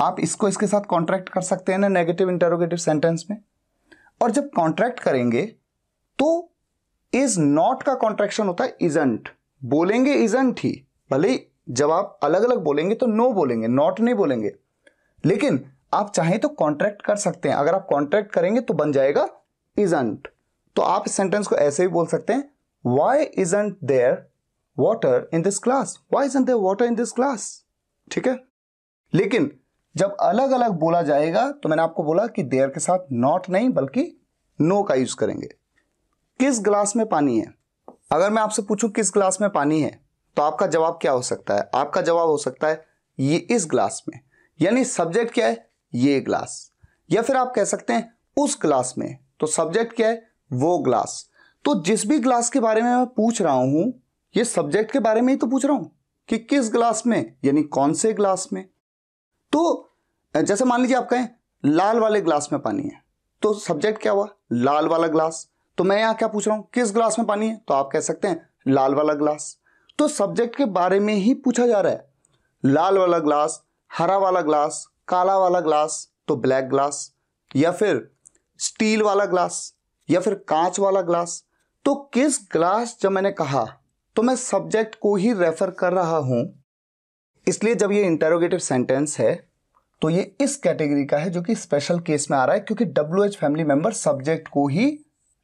आप इसको इसके साथ कॉन्ट्रैक्ट कर सकते हैं ना नेगेटिव इंटरोगेटिव सेंटेंस में और जब कॉन्ट्रैक्ट करेंगे तो इज नॉट का कॉन्ट्रेक्शन होता है इजेंट बोलेंगे इजेंट ही भले जब आप अलग अलग बोलेंगे तो नो बोलेंगे नॉट नहीं बोलेंगे लेकिन आप चाहें तो कॉन्ट्रैक्ट कर सकते हैं अगर आप कॉन्ट्रैक्ट करेंगे तो बन जाएगा इजेंट तो आप इस सेंटेंस को ऐसे भी बोल सकते हैं why is ain't there water in this class why ain't there water in this class ठीक है लेकिन जब अलग अलग बोला जाएगा तो मैंने आपको बोला कि देयर के साथ नॉट नहीं बल्कि नो का यूज करेंगे किस ग्लास में पानी है अगर मैं आपसे पूछूं किस ग्लास में पानी है तो आपका जवाब क्या हो सकता है आपका जवाब हो सकता है ये इस ग्लास में यानी सब्जेक्ट क्या है ये ग्लास या फिर आप कह सकते हैं उस ग्लास में तो सब्जेक्ट क्या है वो ग्लास तो जिस भी ग्लास के बारे में मैं पूछ रहा हूं ये सब्जेक्ट के बारे में ही तो पूछ रहा हूं कि किस ग्लास में यानी कौन से ग्लास में तो जैसे मान लीजिए आप कहें लाल वाले ग्लास में पानी है तो सब्जेक्ट क्या हुआ लाल वाला ग्लास तो मैं यहां क्या पूछ रहा हूं किस ग्लास में पानी है तो आप कह सकते हैं लाल वाला ग्लास तो सब्जेक्ट के बारे में ही पूछा जा रहा है लाल वाला ग्लास हरा वाला ग्लास काला वाला ग्लास तो ब्लैक ग्लास या फिर स्टील वाला ग्लास या फिर कांच वाला ग्लास तो किस ग्लास जब मैंने कहा तो मैं सब्जेक्ट को ही रेफर कर रहा हूं इसलिए जब ये इंटेरोगेटिव सेंटेंस है तो ये इस कैटेगरी का है जो कि स्पेशल केस में आ रहा है क्योंकि डब्ल्यू फैमिली मेंबर सब्जेक्ट को ही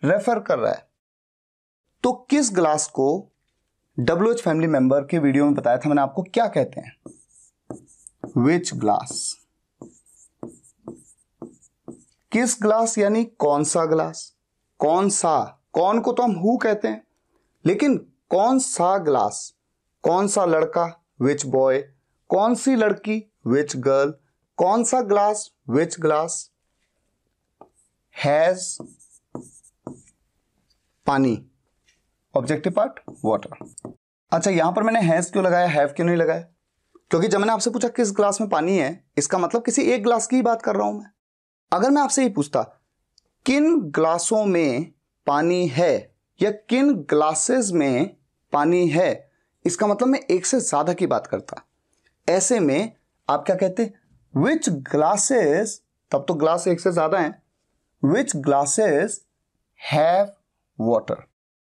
रेफर कर रहा है तो किस ग्लास को डब्ल्यू फैमिली मेंबर के वीडियो में बताया था मैंने आपको क्या कहते हैं विच ग्लास किस ग्लास यानी कौन सा ग्लास कौन सा कौन को तो हम हु कहते हैं लेकिन कौन सा ग्लास कौन सा लड़का विच बॉय कौन सी लड़की विच गर्ल कौन सा ग्लास विच ग्लास हैज पानी ऑब्जेक्टिव पार्ट वाटर अच्छा यहां पर मैंने हैज क्यों लगाया हैव क्यों नहीं लगाया क्योंकि जब मैंने आपसे पूछा किस ग्लास में पानी है इसका मतलब किसी एक ग्लास की ही बात कर रहा हूं मैं अगर मैं आपसे ये पूछता किन ग्लासों में पानी है या किन ग्लासेस में पानी है इसका मतलब मैं एक से ज़्यादा की बात करता ऐसे में आप क्या कहते विच ग्लासेस तब तो ग्लास एक से ज़्यादा है विच ग्लासेस हैव वाटर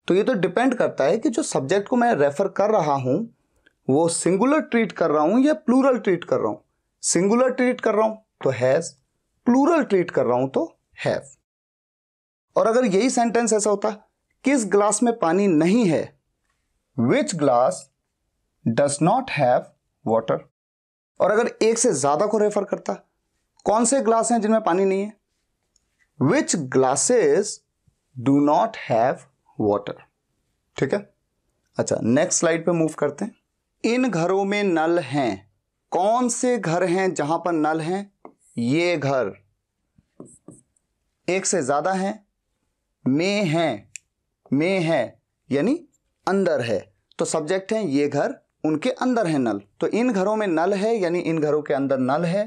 तो ये तो डिपेंड करता है कि जो सब्जेक्ट को मैं रेफर कर रहा हूँ वो सिंगुलर ट्रीट कर रहा हूं या प्लूरल ट्रीट कर रहा हूँ सिंगुलर ट्रीट कर रहा हूं तो हैज़ प्लूरल ट्रीट कर रहा हूं तो हैव और अगर यही सेंटेंस ऐसा होता किस ग्लास में पानी नहीं है which glass does not have water और अगर एक से ज्यादा को रेफर करता कौन से ग्लास हैं जिनमें पानी नहीं है which glasses do not have water ठीक है अच्छा नेक्स्ट स्लाइड पे मूव करते हैं इन घरों में नल हैं कौन से घर हैं जहां पर नल हैं ये घर एक से ज्यादा हैं में है में है यानी अंदर है तो सब्जेक्ट है ये घर उनके अंदर है नल तो इन घरों में नल है यानी इन घरों के अंदर नल है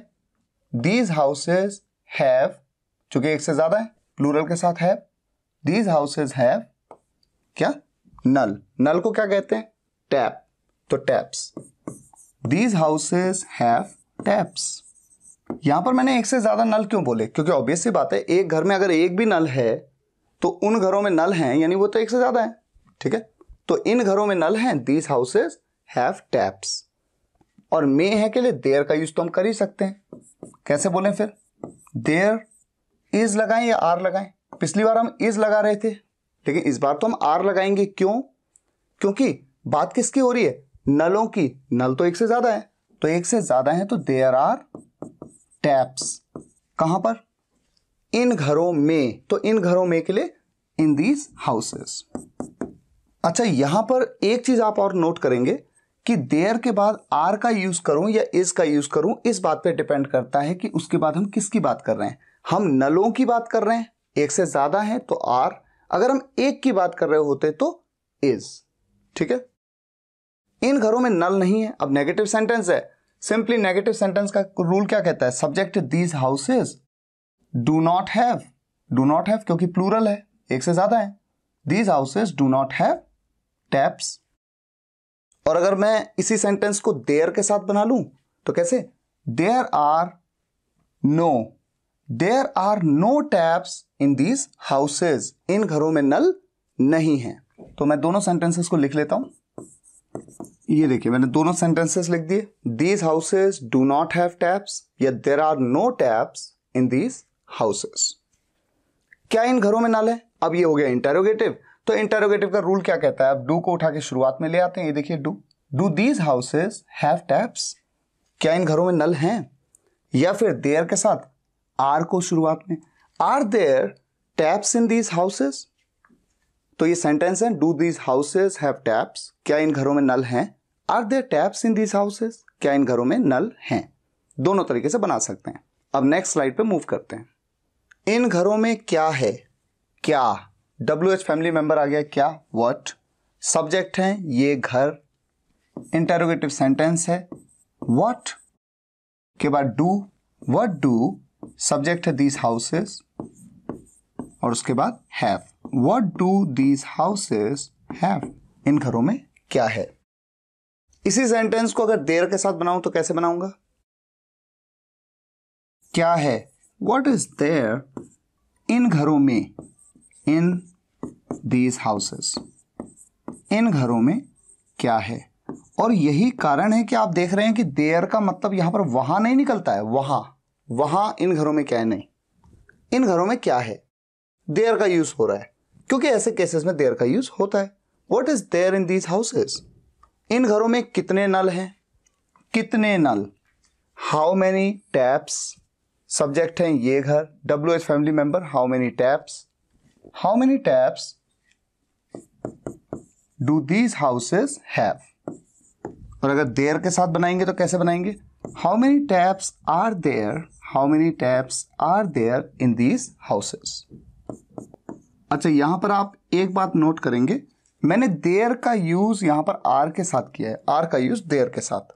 दीज हाउसेज हैव चूंकि एक से ज्यादा है प्लूरल के साथ हैव दीज हाउसेज हैव क्या नल नल को क्या कहते हैं टैप तो taps these houses have taps यहां पर मैंने एक से ज्यादा नल क्यों बोले क्योंकि ऑब्वियस सी बात है एक घर में अगर एक भी नल है तो उन घरों में नल हैं यानी वो तो एक से ज़्यादा है ठीक है तो इन घरों में नल हैं दीज हाउसेज हैव टैप्स और मे है के लिए देयर का यूज तो हम कर ही सकते हैं कैसे बोलें फिर देयर इज लगाएं या आर लगाएं पिछली बार हम इज लगा रहे थे लेकिन इस बार तो हम आर लगाएंगे क्यों क्योंकि बात किसकी हो रही है नलों की नल तो एक से ज्यादा है तो एक से ज्यादा है तो देयर आर टैप्स कहां पर इन घरों में तो इन घरों में के लिए इन दीज हाउसेस अच्छा यहां पर एक चीज आप और नोट करेंगे कि देयर के बाद आर का यूज करूं या इस का यूज करूं इस बात पे डिपेंड करता है कि उसके बाद हम किसकी बात कर रहे हैं हम नलों की बात कर रहे हैं एक से ज्यादा है तो आर अगर हम एक की बात कर रहे होते तो इज ठीक है इन घरों में नल नहीं है अब नेगेटिव सेंटेंस है सिंपली नेगेटिव सेंटेंस का रूल क्या कहता है subject these houses do not have do not have क्योंकि प्लूरल है एक से ज्यादा है these houses do not have taps और अगर मैं इसी सेंटेंस को देयर के साथ बना लू तो कैसे there are no there are no taps in these houses इन घरों में नल नहीं है तो मैं दोनों सेंटेंसेस को लिख लेता हूं ये देखिए मैंने दोनों सेंटेंसेस लिख दिए these houses do not have taps या there are no taps in these houses क्या इन घरों में है अब ये हो गया इंटेरोगेटिव तो इंटेरोगेटिव का रूल क्या कहता है अब डू को उठा के शुरुआत में ले आते हैं ये देखिए do do these houses have taps क्या इन घरों में नल हैं या फिर देयर के साथ आर को शुरुआत में are there taps in these houses तो ये सेंटेंस है do these houses have taps क्या इन घरों में नल हैं are there taps in these houses क्या इन घरों में नल हैं दोनों तरीके से बना सकते हैं अब नेक्स्ट स्लाइड पे मूव करते हैं इन घरों में क्या है क्या डब्ल्यू एच फैमिली मेंबर आ गया क्या वट सब्जेक्ट है ये घर इंटेरोगेटिव सेंटेंस है वट के बाद डू वट डू सब्जेक्ट है दीज हाउसेस और उसके बाद have what do these houses have इन घरों में क्या है इसी सेंटेंस को अगर देर के साथ बनाऊं तो कैसे बनाऊंगा क्या है वॉट इज देयर इन घरों में इन दीज हाउसेस इन घरों में क्या है और यही कारण है कि आप देख रहे हैं कि देयर का मतलब यहां पर वहां नहीं निकलता है वहां वहां इन घरों में क्या है नहीं इन घरों में क्या है देयर का यूज हो रहा है क्योंकि ऐसे केसेस में देयर का यूज होता है what is there in these houses इन घरों में कितने नल हैं कितने नल हाउ मैनी टैप्स सब्जेक्ट हैं ये घर W H family member how many taps how many taps do these houses have और अगर देयर के साथ बनाएंगे तो कैसे बनाएंगे how many taps are there how many taps are there in these houses अच्छा यहां पर आप एक बात नोट करेंगे मैंने देयर का यूज यहां पर आर के साथ किया है आर का यूज देयर के साथ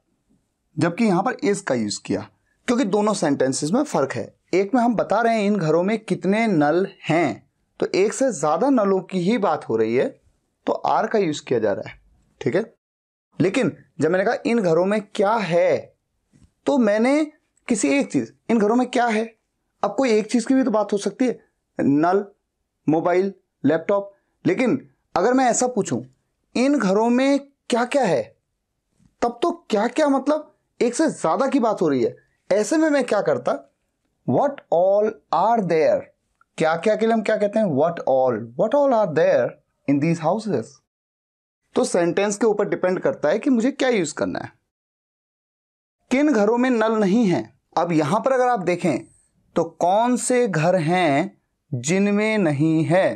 जबकि यहां पर इस का यूज किया क्योंकि दोनों सेंटेंसेस में फ़र्क है एक में हम बता रहे हैं इन घरों में कितने नल हैं तो एक से ज़्यादा नलों की ही बात हो रही है तो आर का यूज़ किया जा रहा है ठीक है लेकिन जब मैंने कहा इन घरों में क्या है तो मैंने किसी एक चीज़ इन घरों में क्या है अब कोई एक चीज़ की भी तो बात हो सकती है नल मोबाइल लैपटॉप लेकिन अगर मैं ऐसा पूछूं इन घरों में क्या क्या है तब तो क्या क्या मतलब एक से ज़्यादा की बात हो रही है ऐसे में मैं क्या करता वट ऑल आर देयर क्या क्या के लिए हम क्या कहते हैं what all what all are there in these houses तो सेंटेंस के ऊपर डिपेंड करता है कि मुझे क्या यूज करना है किन घरों में नल नहीं है अब यहां पर अगर आप देखें तो कौन से घर हैं जिनमें नहीं है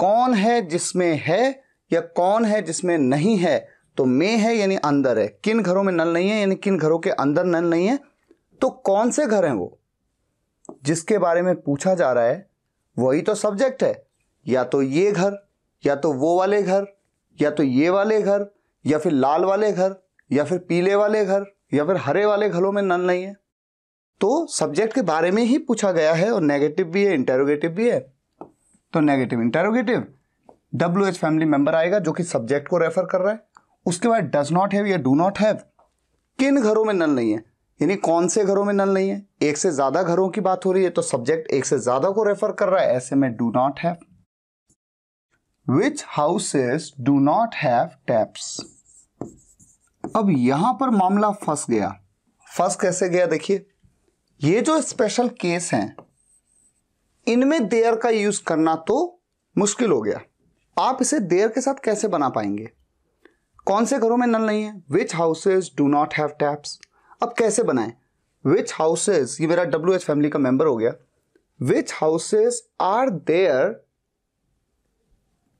कौन है जिसमें है या कौन है जिसमें नहीं है तो में है यानी अंदर है किन घरों में नल नहीं है यानी किन घरों के अंदर नल नहीं है तो कौन से घर हैं वो जिसके बारे में पूछा जा रहा है वही तो सब्जेक्ट है या तो ये घर या तो वो वाले घर या तो ये वाले घर या फिर लाल वाले घर या फिर पीले वाले घर या फिर हरे वाले घरों में नल नहीं है तो सब्जेक्ट के बारे में ही पूछा गया है और नेगेटिव भी है इंटेरोगेटिव भी है तो negative interrogative W H family member आएगा जो कि सब्जेक्ट को रेफर कर रहा है उसके बाद डज नॉट हैव या डू नॉट हैव किन घरों में नल नहीं है यानी कौन से घरों में नल नहीं है एक से ज्यादा घरों की बात हो रही है तो सब्जेक्ट एक से ज्यादा को रेफर कर रहा है ऐसे में do not have which houses do not have taps अब यहां पर मामला फंस गया फंस कैसे गया देखिए ये जो स्पेशल केस है इनमें देयर का यूज करना तो मुश्किल हो गया आप इसे देयर के साथ कैसे बना पाएंगे कौन से घरों में नल नहीं है which houses do not have taps अब कैसे बनाएं विच हाउसेज ये मेरा डब्ल्यू एच फैमिली का मेंबर हो गया which houses are there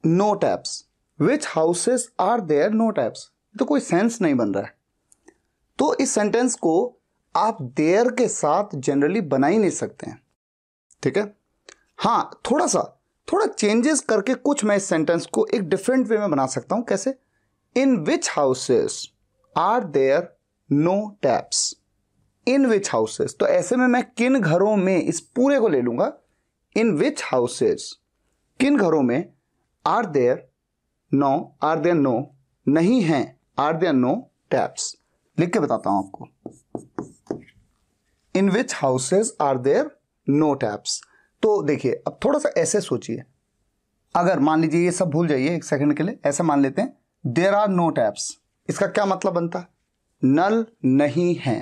no taps which houses are there no taps तो कोई सेंस नहीं बन रहा है तो इस सेंटेंस को आप देयर के साथ जनरली बना ही नहीं सकते हैं ठीक है हाँ थोड़ा सा थोड़ा चेंजेस करके कुछ मैं इस सेंटेंस को एक डिफरेंट वे में बना सकता हूं कैसे in which houses are there no taps in which houses तो ऐसे में मैं किन घरों में इस पूरे को ले लूंगा इन विच हाउसेस किन घरों में are there no are there no नहीं है आर देयर नो टैप्स लिख के बताता हूं आपको in which houses are there no taps तो देखिए अब थोड़ा सा ऐसे सोचिए अगर मान लीजिए ये सब भूल जाइए एक सेकंड के लिए ऐसे मान लेते हैं देर आर नो टैप्स इसका क्या मतलब बनता है नल नहीं है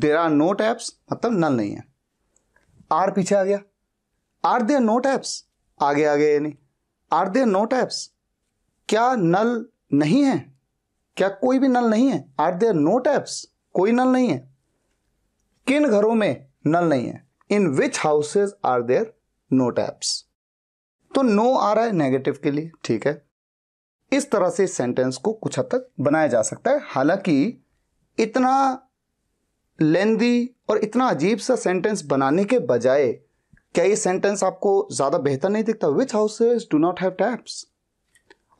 देर आर नो टैप्स मतलब नल नहीं है आर पीछे आ गया आर देर नो टैप्स आगे आ गया यानी आर देर नो टैप्स क्या नल नहीं है क्या कोई भी नल नहीं है आर देर नो टैप्स कोई नल नहीं है किन घरों में नल नहीं है in which houses are there no taps तो नो आ रहा है नेगेटिव के लिए ठीक है इस तरह से सेंटेंस को कुछ हद तक बनाया जा सकता है हालांकि इतना लेंदी और इतना अजीब सा सेंटेंस बनाने के बजाय क्या ये सेंटेंस आपको ज़्यादा बेहतर नहीं दिखता which houses do not have taps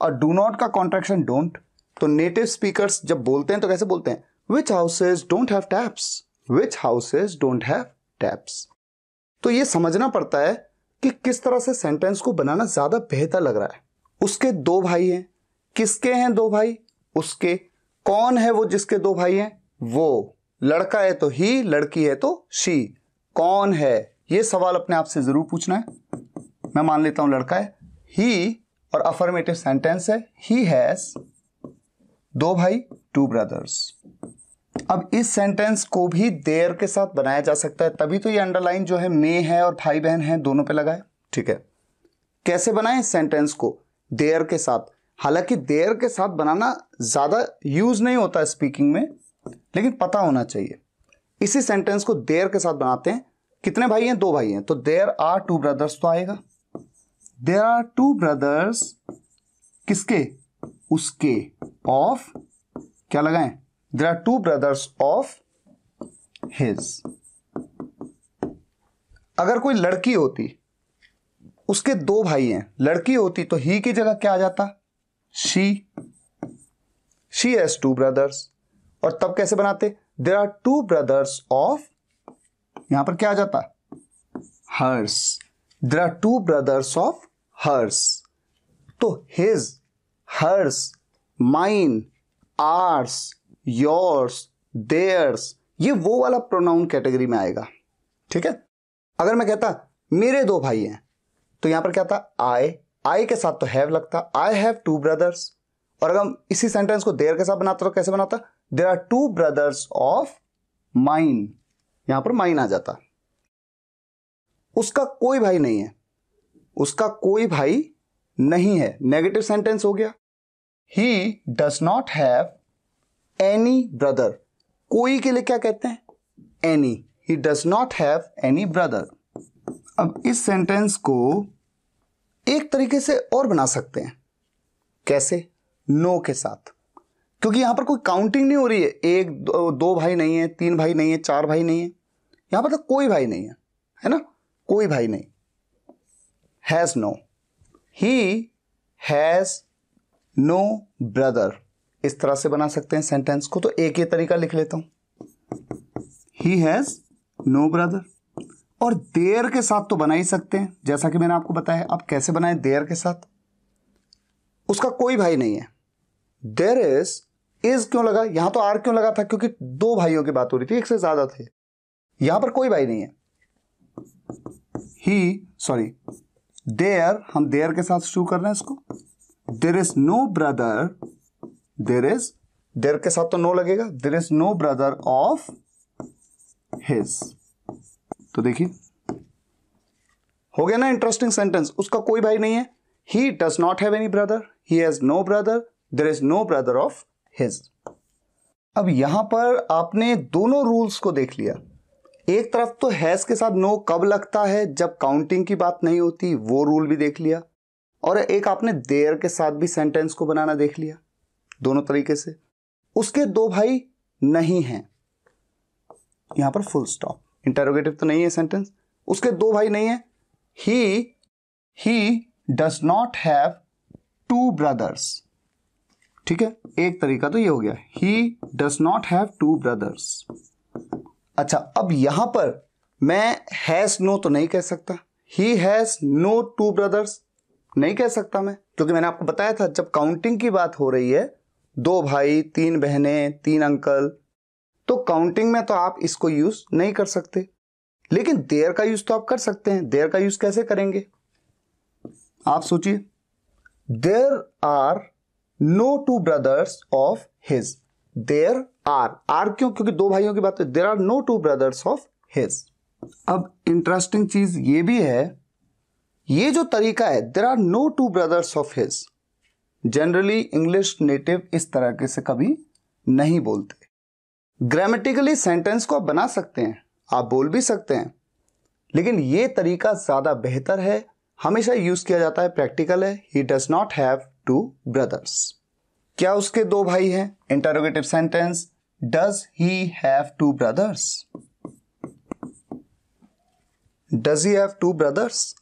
और डू नॉट का कॉन्ट्रैक्शन डोंट तो नेटिव स्पीकर्स जब बोलते हैं तो कैसे बोलते हैं which houses don't have taps which houses don't have taps तो ये समझना पड़ता है कि किस तरह से सेंटेंस को बनाना ज़्यादा बेहतर लग रहा है उसके दो भाई हैं किसके हैं दो भाई उसके कौन है वो जिसके दो भाई हैं वो लड़का है तो ही लड़की है तो शी कौन है ये सवाल अपने आप से जरूर पूछना है मैं मान लेता हूं लड़का है ही और अफर्मेटिव सेंटेंस है ही हैज दो भाई टू ब्रदर्स अब इस सेंटेंस को भी देयर के साथ बनाया जा सकता है तभी तो ये अंडरलाइन जो है मे है और भाई बहन है दोनों पे लगा है ठीक है कैसे बनाए इस सेंटेंस को देयर के साथ हालांकि देयर के साथ बनाना ज़्यादा यूज नहीं होता है स्पीकिंग में लेकिन पता होना चाहिए इसी सेंटेंस को देयर के साथ बनाते हैं कितने भाई हैं दो भाई हैं तो देयर आर टू ब्रदर्स तो आएगा देर आर टू ब्रदर्स किसके उसके ऑफ क्या लगाएं there are two brothers of his अगर कोई लड़की होती उसके दो भाई हैं लड़की होती तो ही की जगह क्या आ जाता she she has two brothers और तब कैसे बनाते there are two brothers of यहां पर क्या आ जाता hers there are two brothers of hers तो his hers mine ours yours theirs ये वो वाला प्रोनाउन कैटेगरी में आएगा ठीक है अगर मैं कहता मेरे दो भाई हैं तो यहां पर क्या था आई आई के साथ तो हैव लगता आई हैव टू ब्रदर्स और अगर हम इसी सेंटेंस को देर के साथ बनाते तो कैसे बनाता there are two brothers of mine यहां पर माइन आ जाता उसका कोई भाई नहीं है उसका कोई भाई नहीं है नेगेटिव सेंटेंस हो गया he does not have any brother कोई के लिए क्या कहते हैं any he does not have any brother अब इस सेंटेंस को एक तरीके से और बना सकते हैं कैसे नो के साथ क्योंकि यहां पर कोई काउंटिंग नहीं हो रही है एक दो, दो भाई नहीं है तीन भाई नहीं है चार भाई नहीं है यहां पर तो कोई भाई नहीं है है ना कोई भाई नहीं has no he has no brother इस तरह से बना सकते हैं सेंटेंस को तो एक ही तरीका लिख लेता हूं ही हैज़ नो ब्रदर और देर के साथ तो बना ही सकते हैं जैसा कि मैंने आपको बताया आप कैसे बनाएं देर के साथ उसका कोई भाई नहीं है देर इज इज क्यों लगा यहां तो आर क्यों लगा था क्योंकि दो भाइयों की बात हो रही थी एक से ज्यादा थे यहां पर कोई भाई नहीं है ही सॉरी देर हम देर के साथ शुरू कर रहे हैं इसको there is no brother there is there के साथ तो नो लगेगा there is no brother of his तो देखिए हो गया ना इंटरेस्टिंग सेंटेंस उसका कोई भाई नहीं है he does not have any brother he has no brother there is no brother of his अब यहां पर आपने दोनों रूल्स को देख लिया एक तरफ तो हैज के साथ नो कब लगता है जब काउंटिंग की बात नहीं होती वो रूल भी देख लिया और एक आपने देयर के साथ भी सेंटेंस को बनाना देख लिया दोनों तरीके से उसके दो भाई नहीं हैं यहां पर फुल स्टॉप इंटरोगेटिव तो नहीं है सेंटेंस उसके दो भाई नहीं है he he does not have two brothers ठीक है एक तरीका तो ये हो गया he does not have two brothers अच्छा अब यहां पर मैं हैज नो तो नहीं कह सकता he has no two brothers नहीं कह सकता मैं क्योंकि मैंने आपको बताया था जब काउंटिंग की बात हो रही है दो भाई तीन बहनें तीन अंकल तो काउंटिंग में तो आप इसको यूज नहीं कर सकते लेकिन देयर का यूज तो आप कर सकते हैं देयर का यूज कैसे करेंगे आप सोचिए there are no two brothers of his there are are क्यों क्योंकि दो भाइयों की बात है there are no two brothers of his अब इंटरेस्टिंग चीज ये भी है ये जो तरीका है there are no two brothers of his generally English native इस तरह के से कभी नहीं बोलते ग्रामेटिकली सेंटेंस को आप बना सकते हैं आप बोल भी सकते हैं लेकिन ये तरीका ज़्यादा बेहतर है हमेशा यूज़ किया जाता है प्रैक्टिकल है he does not have two brothers क्या उसके दो भाई हैं interrogative sentence does he have two brothers does he have two brothers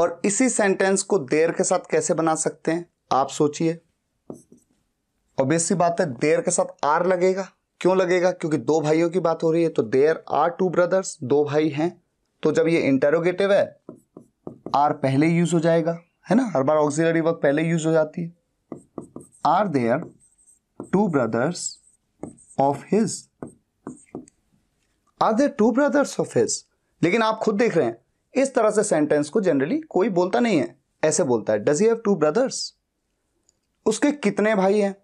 और इसी सेंटेंस को देर के साथ कैसे बना सकते हैं आप सोचिए ऑब्वियसली बात है देर के साथ आर लगेगा क्यों लगेगा क्योंकि दो भाइयों की बात हो रही है तो देयर आर टू ब्रदर्स दो भाई हैं तो जब ये इंटेरोगेटिव है आर पहले यूज हो जाएगा है ना हर बार ऑक्सिलरी वर्ब पहले यूज हो जाती है are there two brothers of his are there two brothers of his लेकिन आप खुद देख रहे हैं इस तरह से सेंटेंस को जनरली कोई बोलता नहीं है ऐसे बोलता है does you have two brothers उसके कितने भाई हैं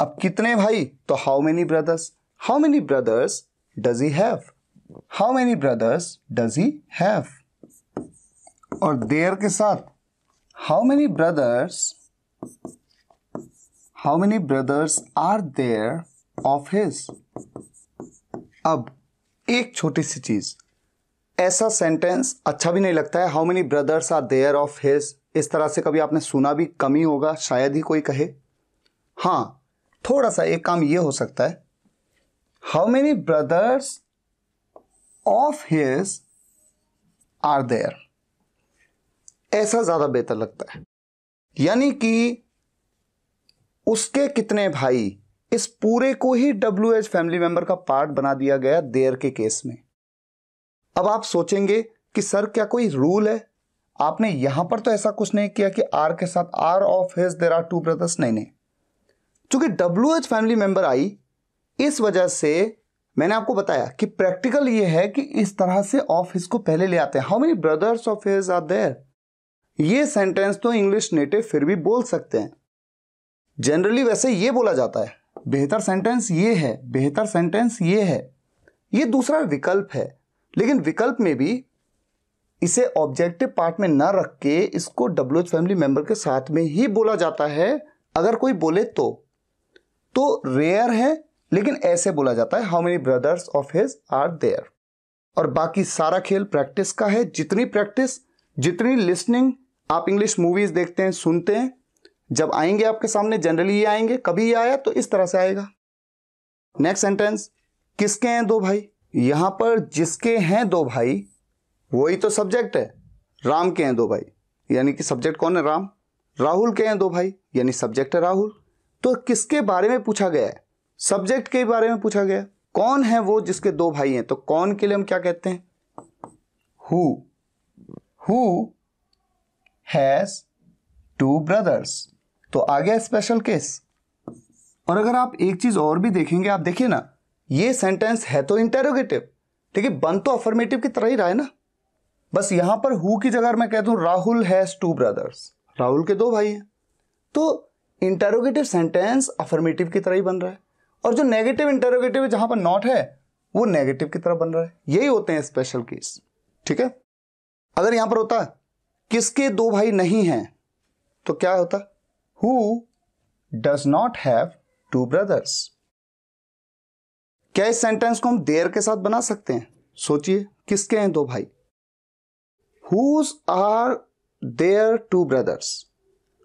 अब कितने भाई तो how many brothers how many brothers does he have how many brothers does he have और देयर के साथ how many brothers how many brothers are there of his अब एक छोटी सी चीज ऐसा सेंटेंस अच्छा भी नहीं लगता है how many brothers are there of his इस तरह से कभी आपने सुना भी कमी होगा शायद ही कोई कहे हाँ थोड़ा सा एक काम ये हो सकता है how many brothers of his are there ऐसा ज़्यादा बेहतर लगता है यानी कि उसके कितने भाई इस पूरे को ही डब्ल्यू एच फैमिली मेंबर का पार्ट बना दिया गया देर के केस में अब आप सोचेंगे कि सर क्या कोई रूल है आपने यहां पर तो ऐसा कुछ नहीं किया कि आर के साथ are of his there are two brothers नहीं नहीं चूंकि डब्ल्यू एच फैमिली मेंबर आई इस वजह से मैंने आपको बताया कि प्रैक्टिकल ये है कि इस तरह से ऑफ हिज को पहले ले आते हैं how many brothers of his are there ये सेंटेंस तो इंग्लिश नेटिव फिर भी बोल सकते हैं जनरली वैसे ये बोला जाता है बेहतर सेंटेंस ये है बेहतर सेंटेंस ये है ये दूसरा विकल्प है लेकिन विकल्प में भी इसे ऑब्जेक्टिव पार्ट में ना रख के इसको डब्ल्यू एच फैमिली मेंबर के साथ में ही बोला जाता है अगर कोई बोले तो तो रेयर है लेकिन ऐसे बोला जाता है how many brothers of his are there और बाकी सारा खेल प्रैक्टिस का है जितनी प्रैक्टिस जितनी लिसनिंग आप इंग्लिश मूवीज देखते हैं सुनते हैं जब आएंगे आपके सामने जनरली ये आएंगे कभी ये आया तो इस तरह से आएगा नेक्स्ट सेंटेंस किसके हैं दो भाई यहां पर जिसके हैं दो भाई वही तो सब्जेक्ट है राम के हैं दो भाई यानी कि सब्जेक्ट कौन है राम राहुल के हैं दो भाई यानी सब्जेक्ट है राहुल तो किसके बारे में पूछा गया है सब्जेक्ट के बारे में पूछा गया कौन है वो जिसके दो भाई हैं तो कौन के लिए हम क्या कहते हैं who who has two brothers तो आ गया स्पेशल केस और अगर आप एक चीज और भी देखेंगे आप देखिए ना ये सेंटेंस है तो इंटेरोगेटिव देखिए बन तो अफर्मेटिव की तरह ही रहा है ना बस यहां पर हु की जगह मैं कहता हूं Rahul has two brothers Rahul के दो भाई हैं तो इंटेरोगेटिव सेंटेंस अफर्मेटिव की तरह ही बन रहा है और जो नेगेटिव इंटेरोगेटिव जहां पर नॉट है वो नेगेटिव की तरह बन रहा है यही होते हैं स्पेशल केस ठीक है अगर यहां पर होता किसके दो भाई नहीं हैं तो क्या होता who does not have two brothers क्या इस सेंटेंस को हम देर के साथ बना सकते हैं सोचिए किसके हैं दो भाई whose are there two brothers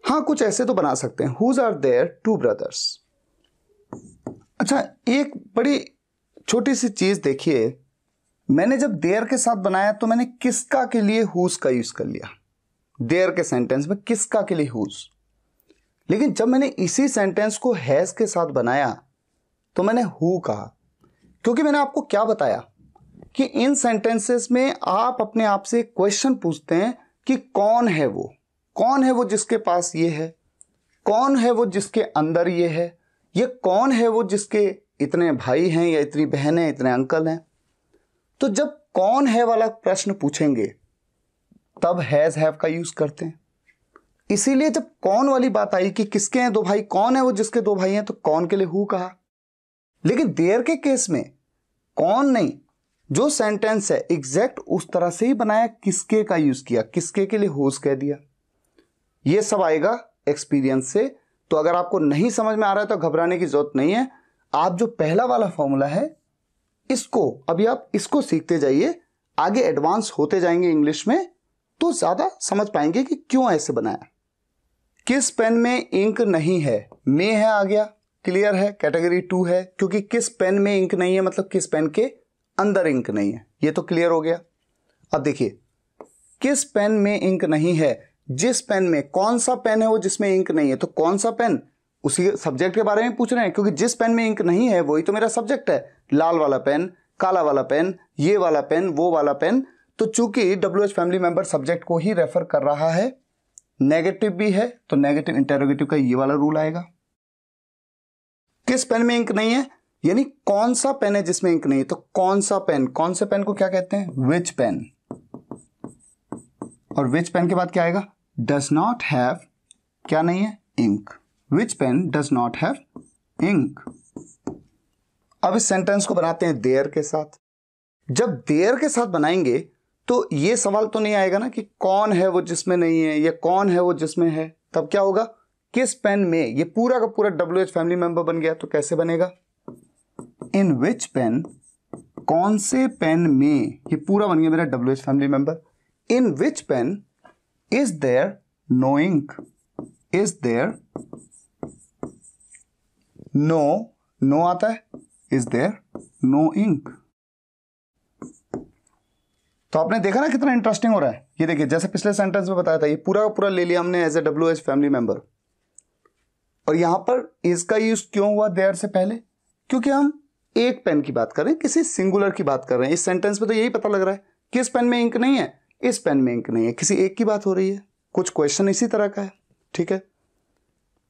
हाँ कुछ ऐसे तो बना सकते हैं whose are there two brothers अच्छा एक बड़ी छोटी सी चीज़ देखिए मैंने जब देयर के साथ बनाया तो मैंने किसका के लिए हुज का यूज़ कर लिया देयर के सेंटेंस में किसका के लिए हुज लेकिन जब मैंने इसी सेंटेंस को हैज़ के साथ बनाया तो मैंने हु कहा क्योंकि मैंने आपको क्या बताया कि इन सेंटेंसेस में आप अपने आप से क्वेश्चन पूछते हैं कि कौन है वो कौन है वो जिसके पास ये है कौन है वो जिसके अंदर ये है ये कौन है वो जिसके इतने भाई हैं या इतनी बहन है इतने अंकल हैं तो जब कौन है वाला प्रश्न पूछेंगे तब हैज़ हैव का यूज़ करते हैं इसीलिए जब कौन वाली बात आई कि किसके हैं दो भाई कौन है वो जिसके दो भाई हैं तो कौन के लिए हु कहा लेकिन देर के केस में कौन नहीं जो सेंटेंस है एग्जैक्ट उस तरह से ही बनाया किसके का यूज़ किया किसके के लिए होज कह दिया ये सब आएगा एक्सपीरियंस से तो अगर आपको नहीं समझ में आ रहा है तो घबराने की जरूरत नहीं है आप जो पहला वाला फॉर्मूला है इसको अभी आप इसको सीखते जाइए आगे एडवांस होते जाएंगे इंग्लिश में तो ज़्यादा समझ पाएंगे कि क्यों ऐसे बनाया किस पेन में इंक नहीं है मे है आ गया क्लियर है कैटेगरी टू है क्योंकि किस पेन में इंक नहीं है मतलब किस पेन के अंदर इंक नहीं है ये तो क्लियर हो गया अब देखिए किस पेन में इंक नहीं है जिस पेन में कौन सा पेन है वो जिसमें इंक नहीं है तो कौन सा पेन उसी सब्जेक्ट के बारे में पूछ रहे हैं क्योंकि जिस पेन में इंक नहीं है वही तो मेरा सब्जेक्ट है लाल वाला पेन काला वाला पेन ये वाला पेन वो वाला पेन तो चूंकि W H family member subject को ही रेफर कर रहा है नेगेटिव भी है तो नेगेटिव इंटेरोगेटिव का ये वाला रूल आएगा किस पेन में इंक नहीं है यानी कौन सा पेन है जिसमें इंक नहीं है तो कौन सा पेन कौन से पेन को क्या कहते हैं विच पेन और विच पेन के बाद क्या आएगा डज नॉट हैव क्या नहीं है ink which pen does not have ink अब इस सेंटेंस को बनाते हैं देयर के साथ जब देयर के साथ बनाएंगे तो ये सवाल तो नहीं आएगा ना कि कौन है वो जिसमें नहीं है या कौन है वो जिसमें है तब क्या होगा किस पेन में ये पूरा का पूरा डब्ल्यू एच फैमिली मेंबर बन गया तो कैसे बनेगा इन विच पेन कौन से पेन में ये पूरा बन गया मेरा W H family member in which pen is there no ink is there no no आता है इज देयर नो इंक तो आपने देखा ना कितना इंटरेस्टिंग हो रहा है ये देखिए जैसे पिछले सेंटेंस में बताया था ये पूरा पूरा ले लिया हमने as a W H family member और यहां पर इसका यूज क्यों हुआ देयर से पहले क्योंकि हम एक पेन की बात कर रहे हैं किसी सिंगुलर की बात कर रहे हैं इस सेंटेंस में तो यही पता लग रहा है किस पेन में इंक नहीं है इस पेन में इंक नहीं है किसी एक की बात हो रही है कुछ क्वेश्चन इसी तरह का है ठीक है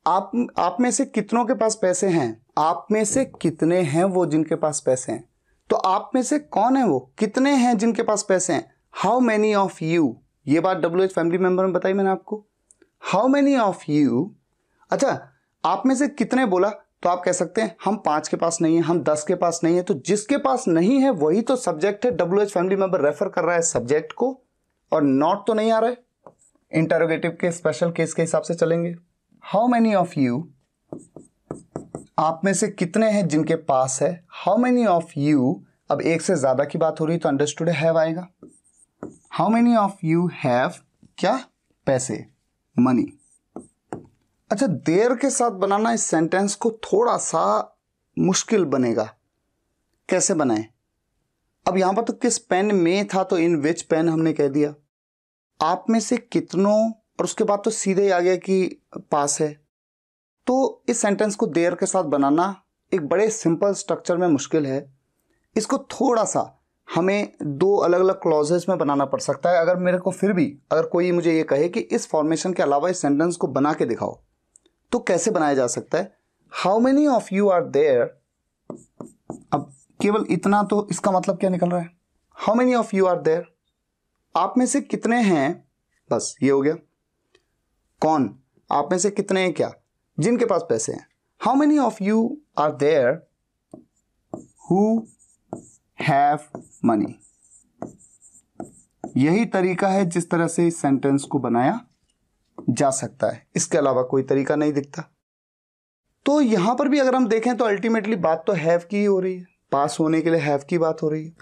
आप आप में से कितनों के पास पैसे हैं आप में से कितने हैं वो जिनके पास पैसे हैं तो आप में से कौन है वो कितने हैं जिनके पास पैसे हैं हाउ मैनी ऑफ यू ये बात डब्ल्यू एच फैमिली मेंबर में बताई मैंने आपको हाउ मैनी ऑफ यू अच्छा आप में से कितने बोला तो आप कह सकते हैं हम पांच के पास नहीं है हम दस के पास नहीं है तो जिसके पास नहीं है वही तो सब्जेक्ट है W H family member refer कर रहा है सब्जेक्ट को और नॉट तो नहीं आ रहा है इंटरोगेटिव के स्पेशल केस के हिसाब से चलेंगे हाउ मैनी ऑफ यू आप में से कितने हैं जिनके पास है हाउ मैनी ऑफ यू अब एक से ज्यादा की बात हो रही तो अंडरस्टूड हैव आएगा how many of you have क्या पैसे मनी अच्छा देर के साथ बनाना इस सेंटेंस को थोड़ा सा मुश्किल बनेगा कैसे बनाएं अब यहां पर तो किस पेन में था तो इन विच पेन हमने कह दिया आप में से कितनों और उसके बाद तो सीधे ही आ गया कि पास है तो इस सेंटेंस को देयर के साथ बनाना एक बड़े सिंपल स्ट्रक्चर में मुश्किल है इसको थोड़ा सा हमें दो अलग अलग क्लॉजेस में बनाना पड़ सकता है अगर मेरे को फिर भी अगर कोई मुझे ये कहे कि इस फॉर्मेशन के अलावा इस सेंटेंस को बना के दिखाओ तो कैसे बनाया जा सकता है how many of you are there अब केवल इतना तो इसका मतलब क्या निकल रहा है how many of you are there आप में से कितने हैं बस ये हो गया कौन आप में से कितने हैं क्या जिनके पास पैसे हैं how many of you are there who have money यही तरीका है जिस तरह से इस सेंटेंस को बनाया जा सकता है इसके अलावा कोई तरीका नहीं दिखता तो यहां पर भी अगर हम देखें तो अल्टीमेटली बात तो हैव की ही हो रही है पास होने के लिए हैव की बात हो रही है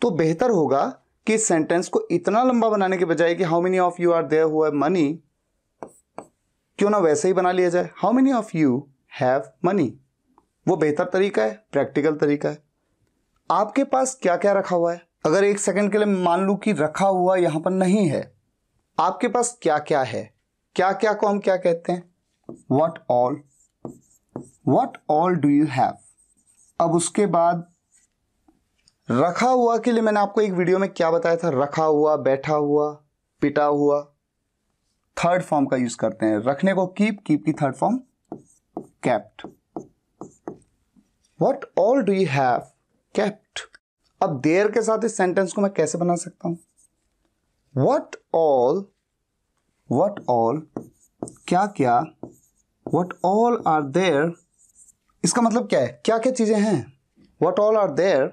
तो बेहतर होगा कि इस सेंटेंस को इतना लंबा बनाने के बजाय कि how many of you are there हुआ मनी क्यों ना वैसे ही बना लिया जाए how many of you have money वो बेहतर तरीका है प्रैक्टिकल तरीका है आपके पास क्या क्या रखा हुआ है अगर एक सेकंड के लिए मान लू कि रखा हुआ यहां पर नहीं है आपके पास क्या क्या है क्या क्या को हम क्या कहते हैं what all what all do you have अब उसके बाद रखा हुआ के लिए मैंने आपको एक वीडियो में क्या बताया था रखा हुआ बैठा हुआ पिटा हुआ थर्ड फॉर्म का यूज करते हैं रखने को कीप कीप की third form kept what all do you have kept अब देर के साथ इस सेंटेंस को मैं कैसे बना सकता हूं वट ऑल वट ऑल क्या क्या वट ऑल आर देयर इसका मतलब क्या है क्या क्या चीज़ें हैं what all are there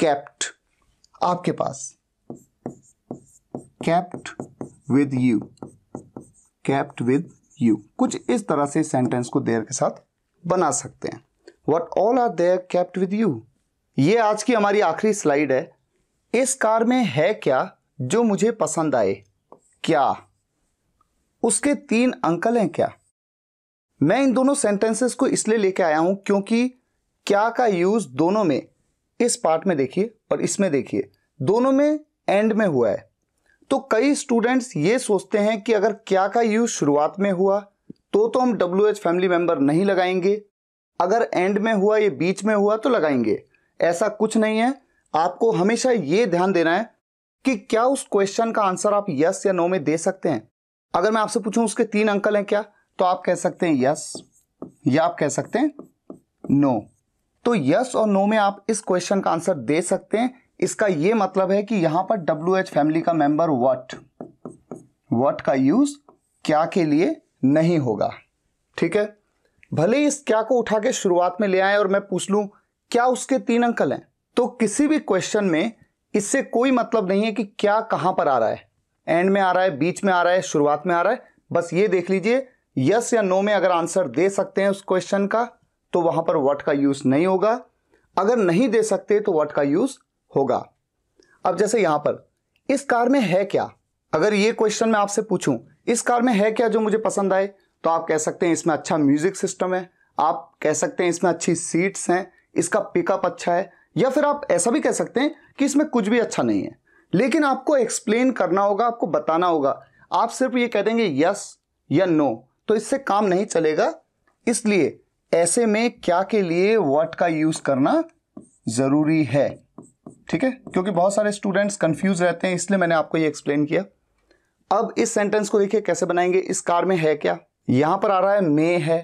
kept आपके पास kept with you kept with you कुछ इस तरह से सेंटेंस को देयर के साथ बना सकते हैं what all are there kept with you ये आज की हमारी आखिरी स्लाइड है इस कार में है क्या जो मुझे पसंद आए क्या उसके तीन अंकल हैं क्या मैं इन दोनों सेंटेंसेस को इसलिए लेके आया हूं क्योंकि क्या का यूज दोनों में इस पार्ट में देखिए और इसमें देखिए दोनों में एंड में हुआ है तो कई स्टूडेंट्स ये सोचते हैं कि अगर क्या का यूज शुरुआत में हुआ तो तो हम डब्ल्यू एच फैमिली मेंबर नहीं लगाएंगे अगर एंड में हुआ ये बीच में हुआ तो लगाएंगे ऐसा कुछ नहीं है आपको हमेशा ये ध्यान देना है कि क्या उस क्वेश्चन का आंसर आप यस या नो में दे सकते हैं अगर मैं आपसे पूछूं उसके तीन अंकल हैं क्या तो आप कह सकते हैं यस या आप कह सकते हैं नो तो यस और नो में आप इस क्वेश्चन का आंसर दे सकते हैं इसका यह मतलब है कि यहां पर डब्ल्यू एच फैमिली का मेंबर वट वट का यूज क्या के लिए नहीं होगा ठीक है भले इस क्या को उठा के शुरुआत में ले आए और मैं पूछ लू क्या उसके तीन अंकल हैं तो किसी भी क्वेश्चन में इससे कोई मतलब नहीं है कि क्या कहां पर आ रहा है एंड में आ रहा है बीच में आ रहा है शुरुआत में आ रहा है बस ये देख लीजिए यस या नो में अगर आंसर दे सकते हैं उस क्वेश्चन का तो वहां पर वट का यूज नहीं होगा अगर नहीं दे सकते तो वट का यूज होगा अब जैसे यहां पर इस कार में है क्या अगर ये क्वेश्चन मैं आपसे पूछूं इस कार में है क्या जो मुझे पसंद आए तो आप कह सकते हैं इसमें अच्छा म्यूजिक सिस्टम है आप कह सकते हैं इसमें अच्छी सीट्स हैं इसका पिकअप अच्छा है या फिर आप ऐसा भी कह सकते हैं कि इसमें कुछ भी अच्छा नहीं है लेकिन आपको एक्सप्लेन करना होगा आपको बताना होगा आप सिर्फ ये कह देंगे यस या नो तो इससे काम नहीं चलेगा इसलिए ऐसे में क्या के लिए व्हाट का यूज करना जरूरी है ठीक है क्योंकि बहुत सारे स्टूडेंट्स कंफ्यूज रहते हैं इसलिए मैंने आपको ये एक्सप्लेन किया अब इस सेंटेंस को देखिए कैसे बनाएंगे इस कार में है क्या यहां पर आ रहा है मे है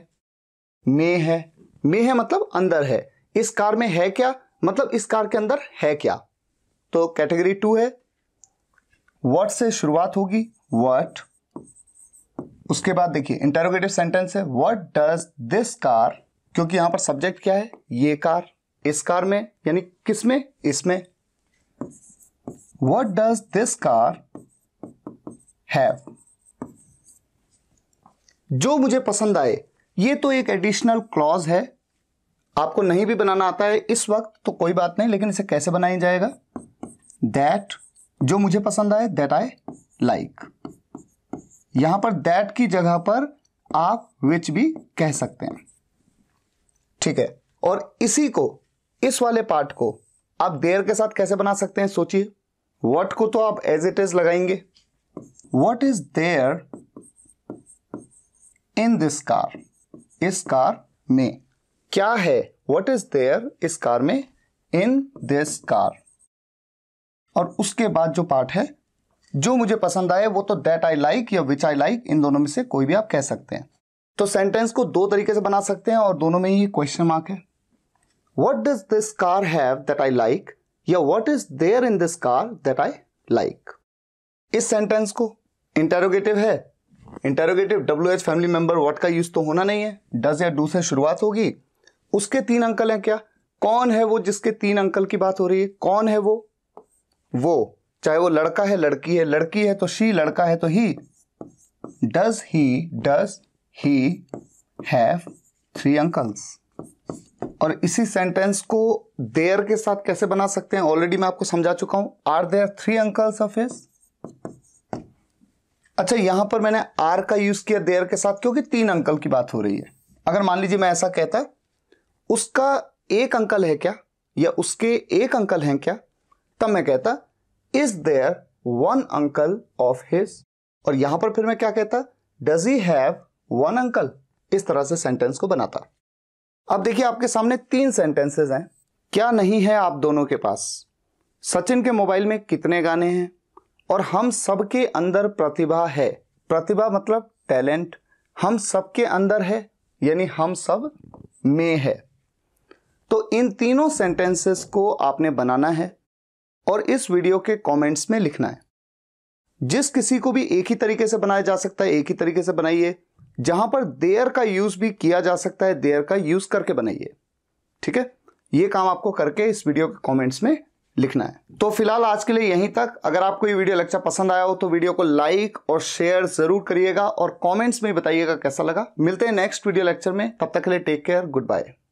मे है मे है मतलब अंदर है इस कार में है क्या मतलब इस कार के अंदर है क्या तो कैटेगरी टू है व्हाट से शुरुआत होगी व्हाट उसके बाद देखिए इंटेरोगेटिव सेंटेंस है व्हाट डज दिस कार क्योंकि यहां पर सब्जेक्ट क्या है ये कार इस कार में यानी किस में इसमें what does this car have जो मुझे पसंद आए ये तो एक एडिशनल क्लॉज है आपको नहीं भी बनाना आता है इस वक्त तो कोई बात नहीं लेकिन इसे कैसे बनाया जाएगा दैट जो मुझे पसंद आए दैट आई लाइक यहां पर दैट की जगह पर आप विच भी कह सकते हैं ठीक है और इसी को इस वाले पार्ट को आप देर के साथ कैसे बना सकते हैं सोचिए वट को तो आप एज इट इज लगाएंगे what is there in this car इस कार में क्या है वट इज देयर इस कार में इन दिस कार और उसके बाद जो पार्ट है जो मुझे पसंद आए वो तो दैट आई लाइक या विच आई लाइक इन दोनों में से कोई भी आप कह सकते हैं तो सेंटेंस को दो तरीके से बना सकते हैं और दोनों में ही क्वेश्चन मार्क है what does this car have that I like या what is there in this car that I like इस सेंटेंस को इंटेरोगेटिव है interrogative W H family member what का यूज तो होना नहीं है डज या डू से शुरुआत होगी उसके तीन अंकल हैं क्या कौन है वो जिसके तीन अंकल की बात हो रही है कौन है वो वो चाहे वो लड़का है लड़की है लड़की है तो शी लड़का है तो he does he does he have three uncles और इसी सेंटेंस को देयर के साथ कैसे बना सकते हैं ऑलरेडी मैं आपको समझा चुका हूं are there three uncles of his अच्छा यहां पर मैंने आर का यूज किया देयर के साथ क्योंकि तीन अंकल की बात हो रही है अगर मान लीजिए मैं ऐसा कहता उसका एक अंकल है क्या या उसके एक अंकल हैं क्या तब मैं कहता is there one uncle of his और यहां पर फिर मैं क्या कहता does he have one uncle इस तरह से सेंटेंस को बनाता अब देखिए आपके सामने तीन सेंटेंसेस हैं क्या नहीं है आप दोनों के पास सचिन के मोबाइल में कितने गाने हैं और हम सबके अंदर प्रतिभा है प्रतिभा मतलब टैलेंट हम सबके अंदर है यानी हम सब में है तो इन तीनों सेंटेंसेस को आपने बनाना है और इस वीडियो के कमेंट्स में लिखना है जिस किसी को भी एक ही तरीके से बनाया जा सकता है एक ही तरीके से बनाइए जहां पर देयर का यूज भी किया जा सकता है देयर का यूज करके बनाइए ठीक है ये काम आपको करके इस वीडियो के कॉमेंट्स में लिखना है तो फिलहाल आज के लिए यहीं तक अगर आपको ये वीडियो लेक्चर पसंद आया हो तो वीडियो को लाइक और शेयर जरूर करिएगा और कमेंट्स में बताइएगा कैसा लगा मिलते हैं नेक्स्ट वीडियो लेक्चर में तब तक के लिए टेक केयर गुड बाय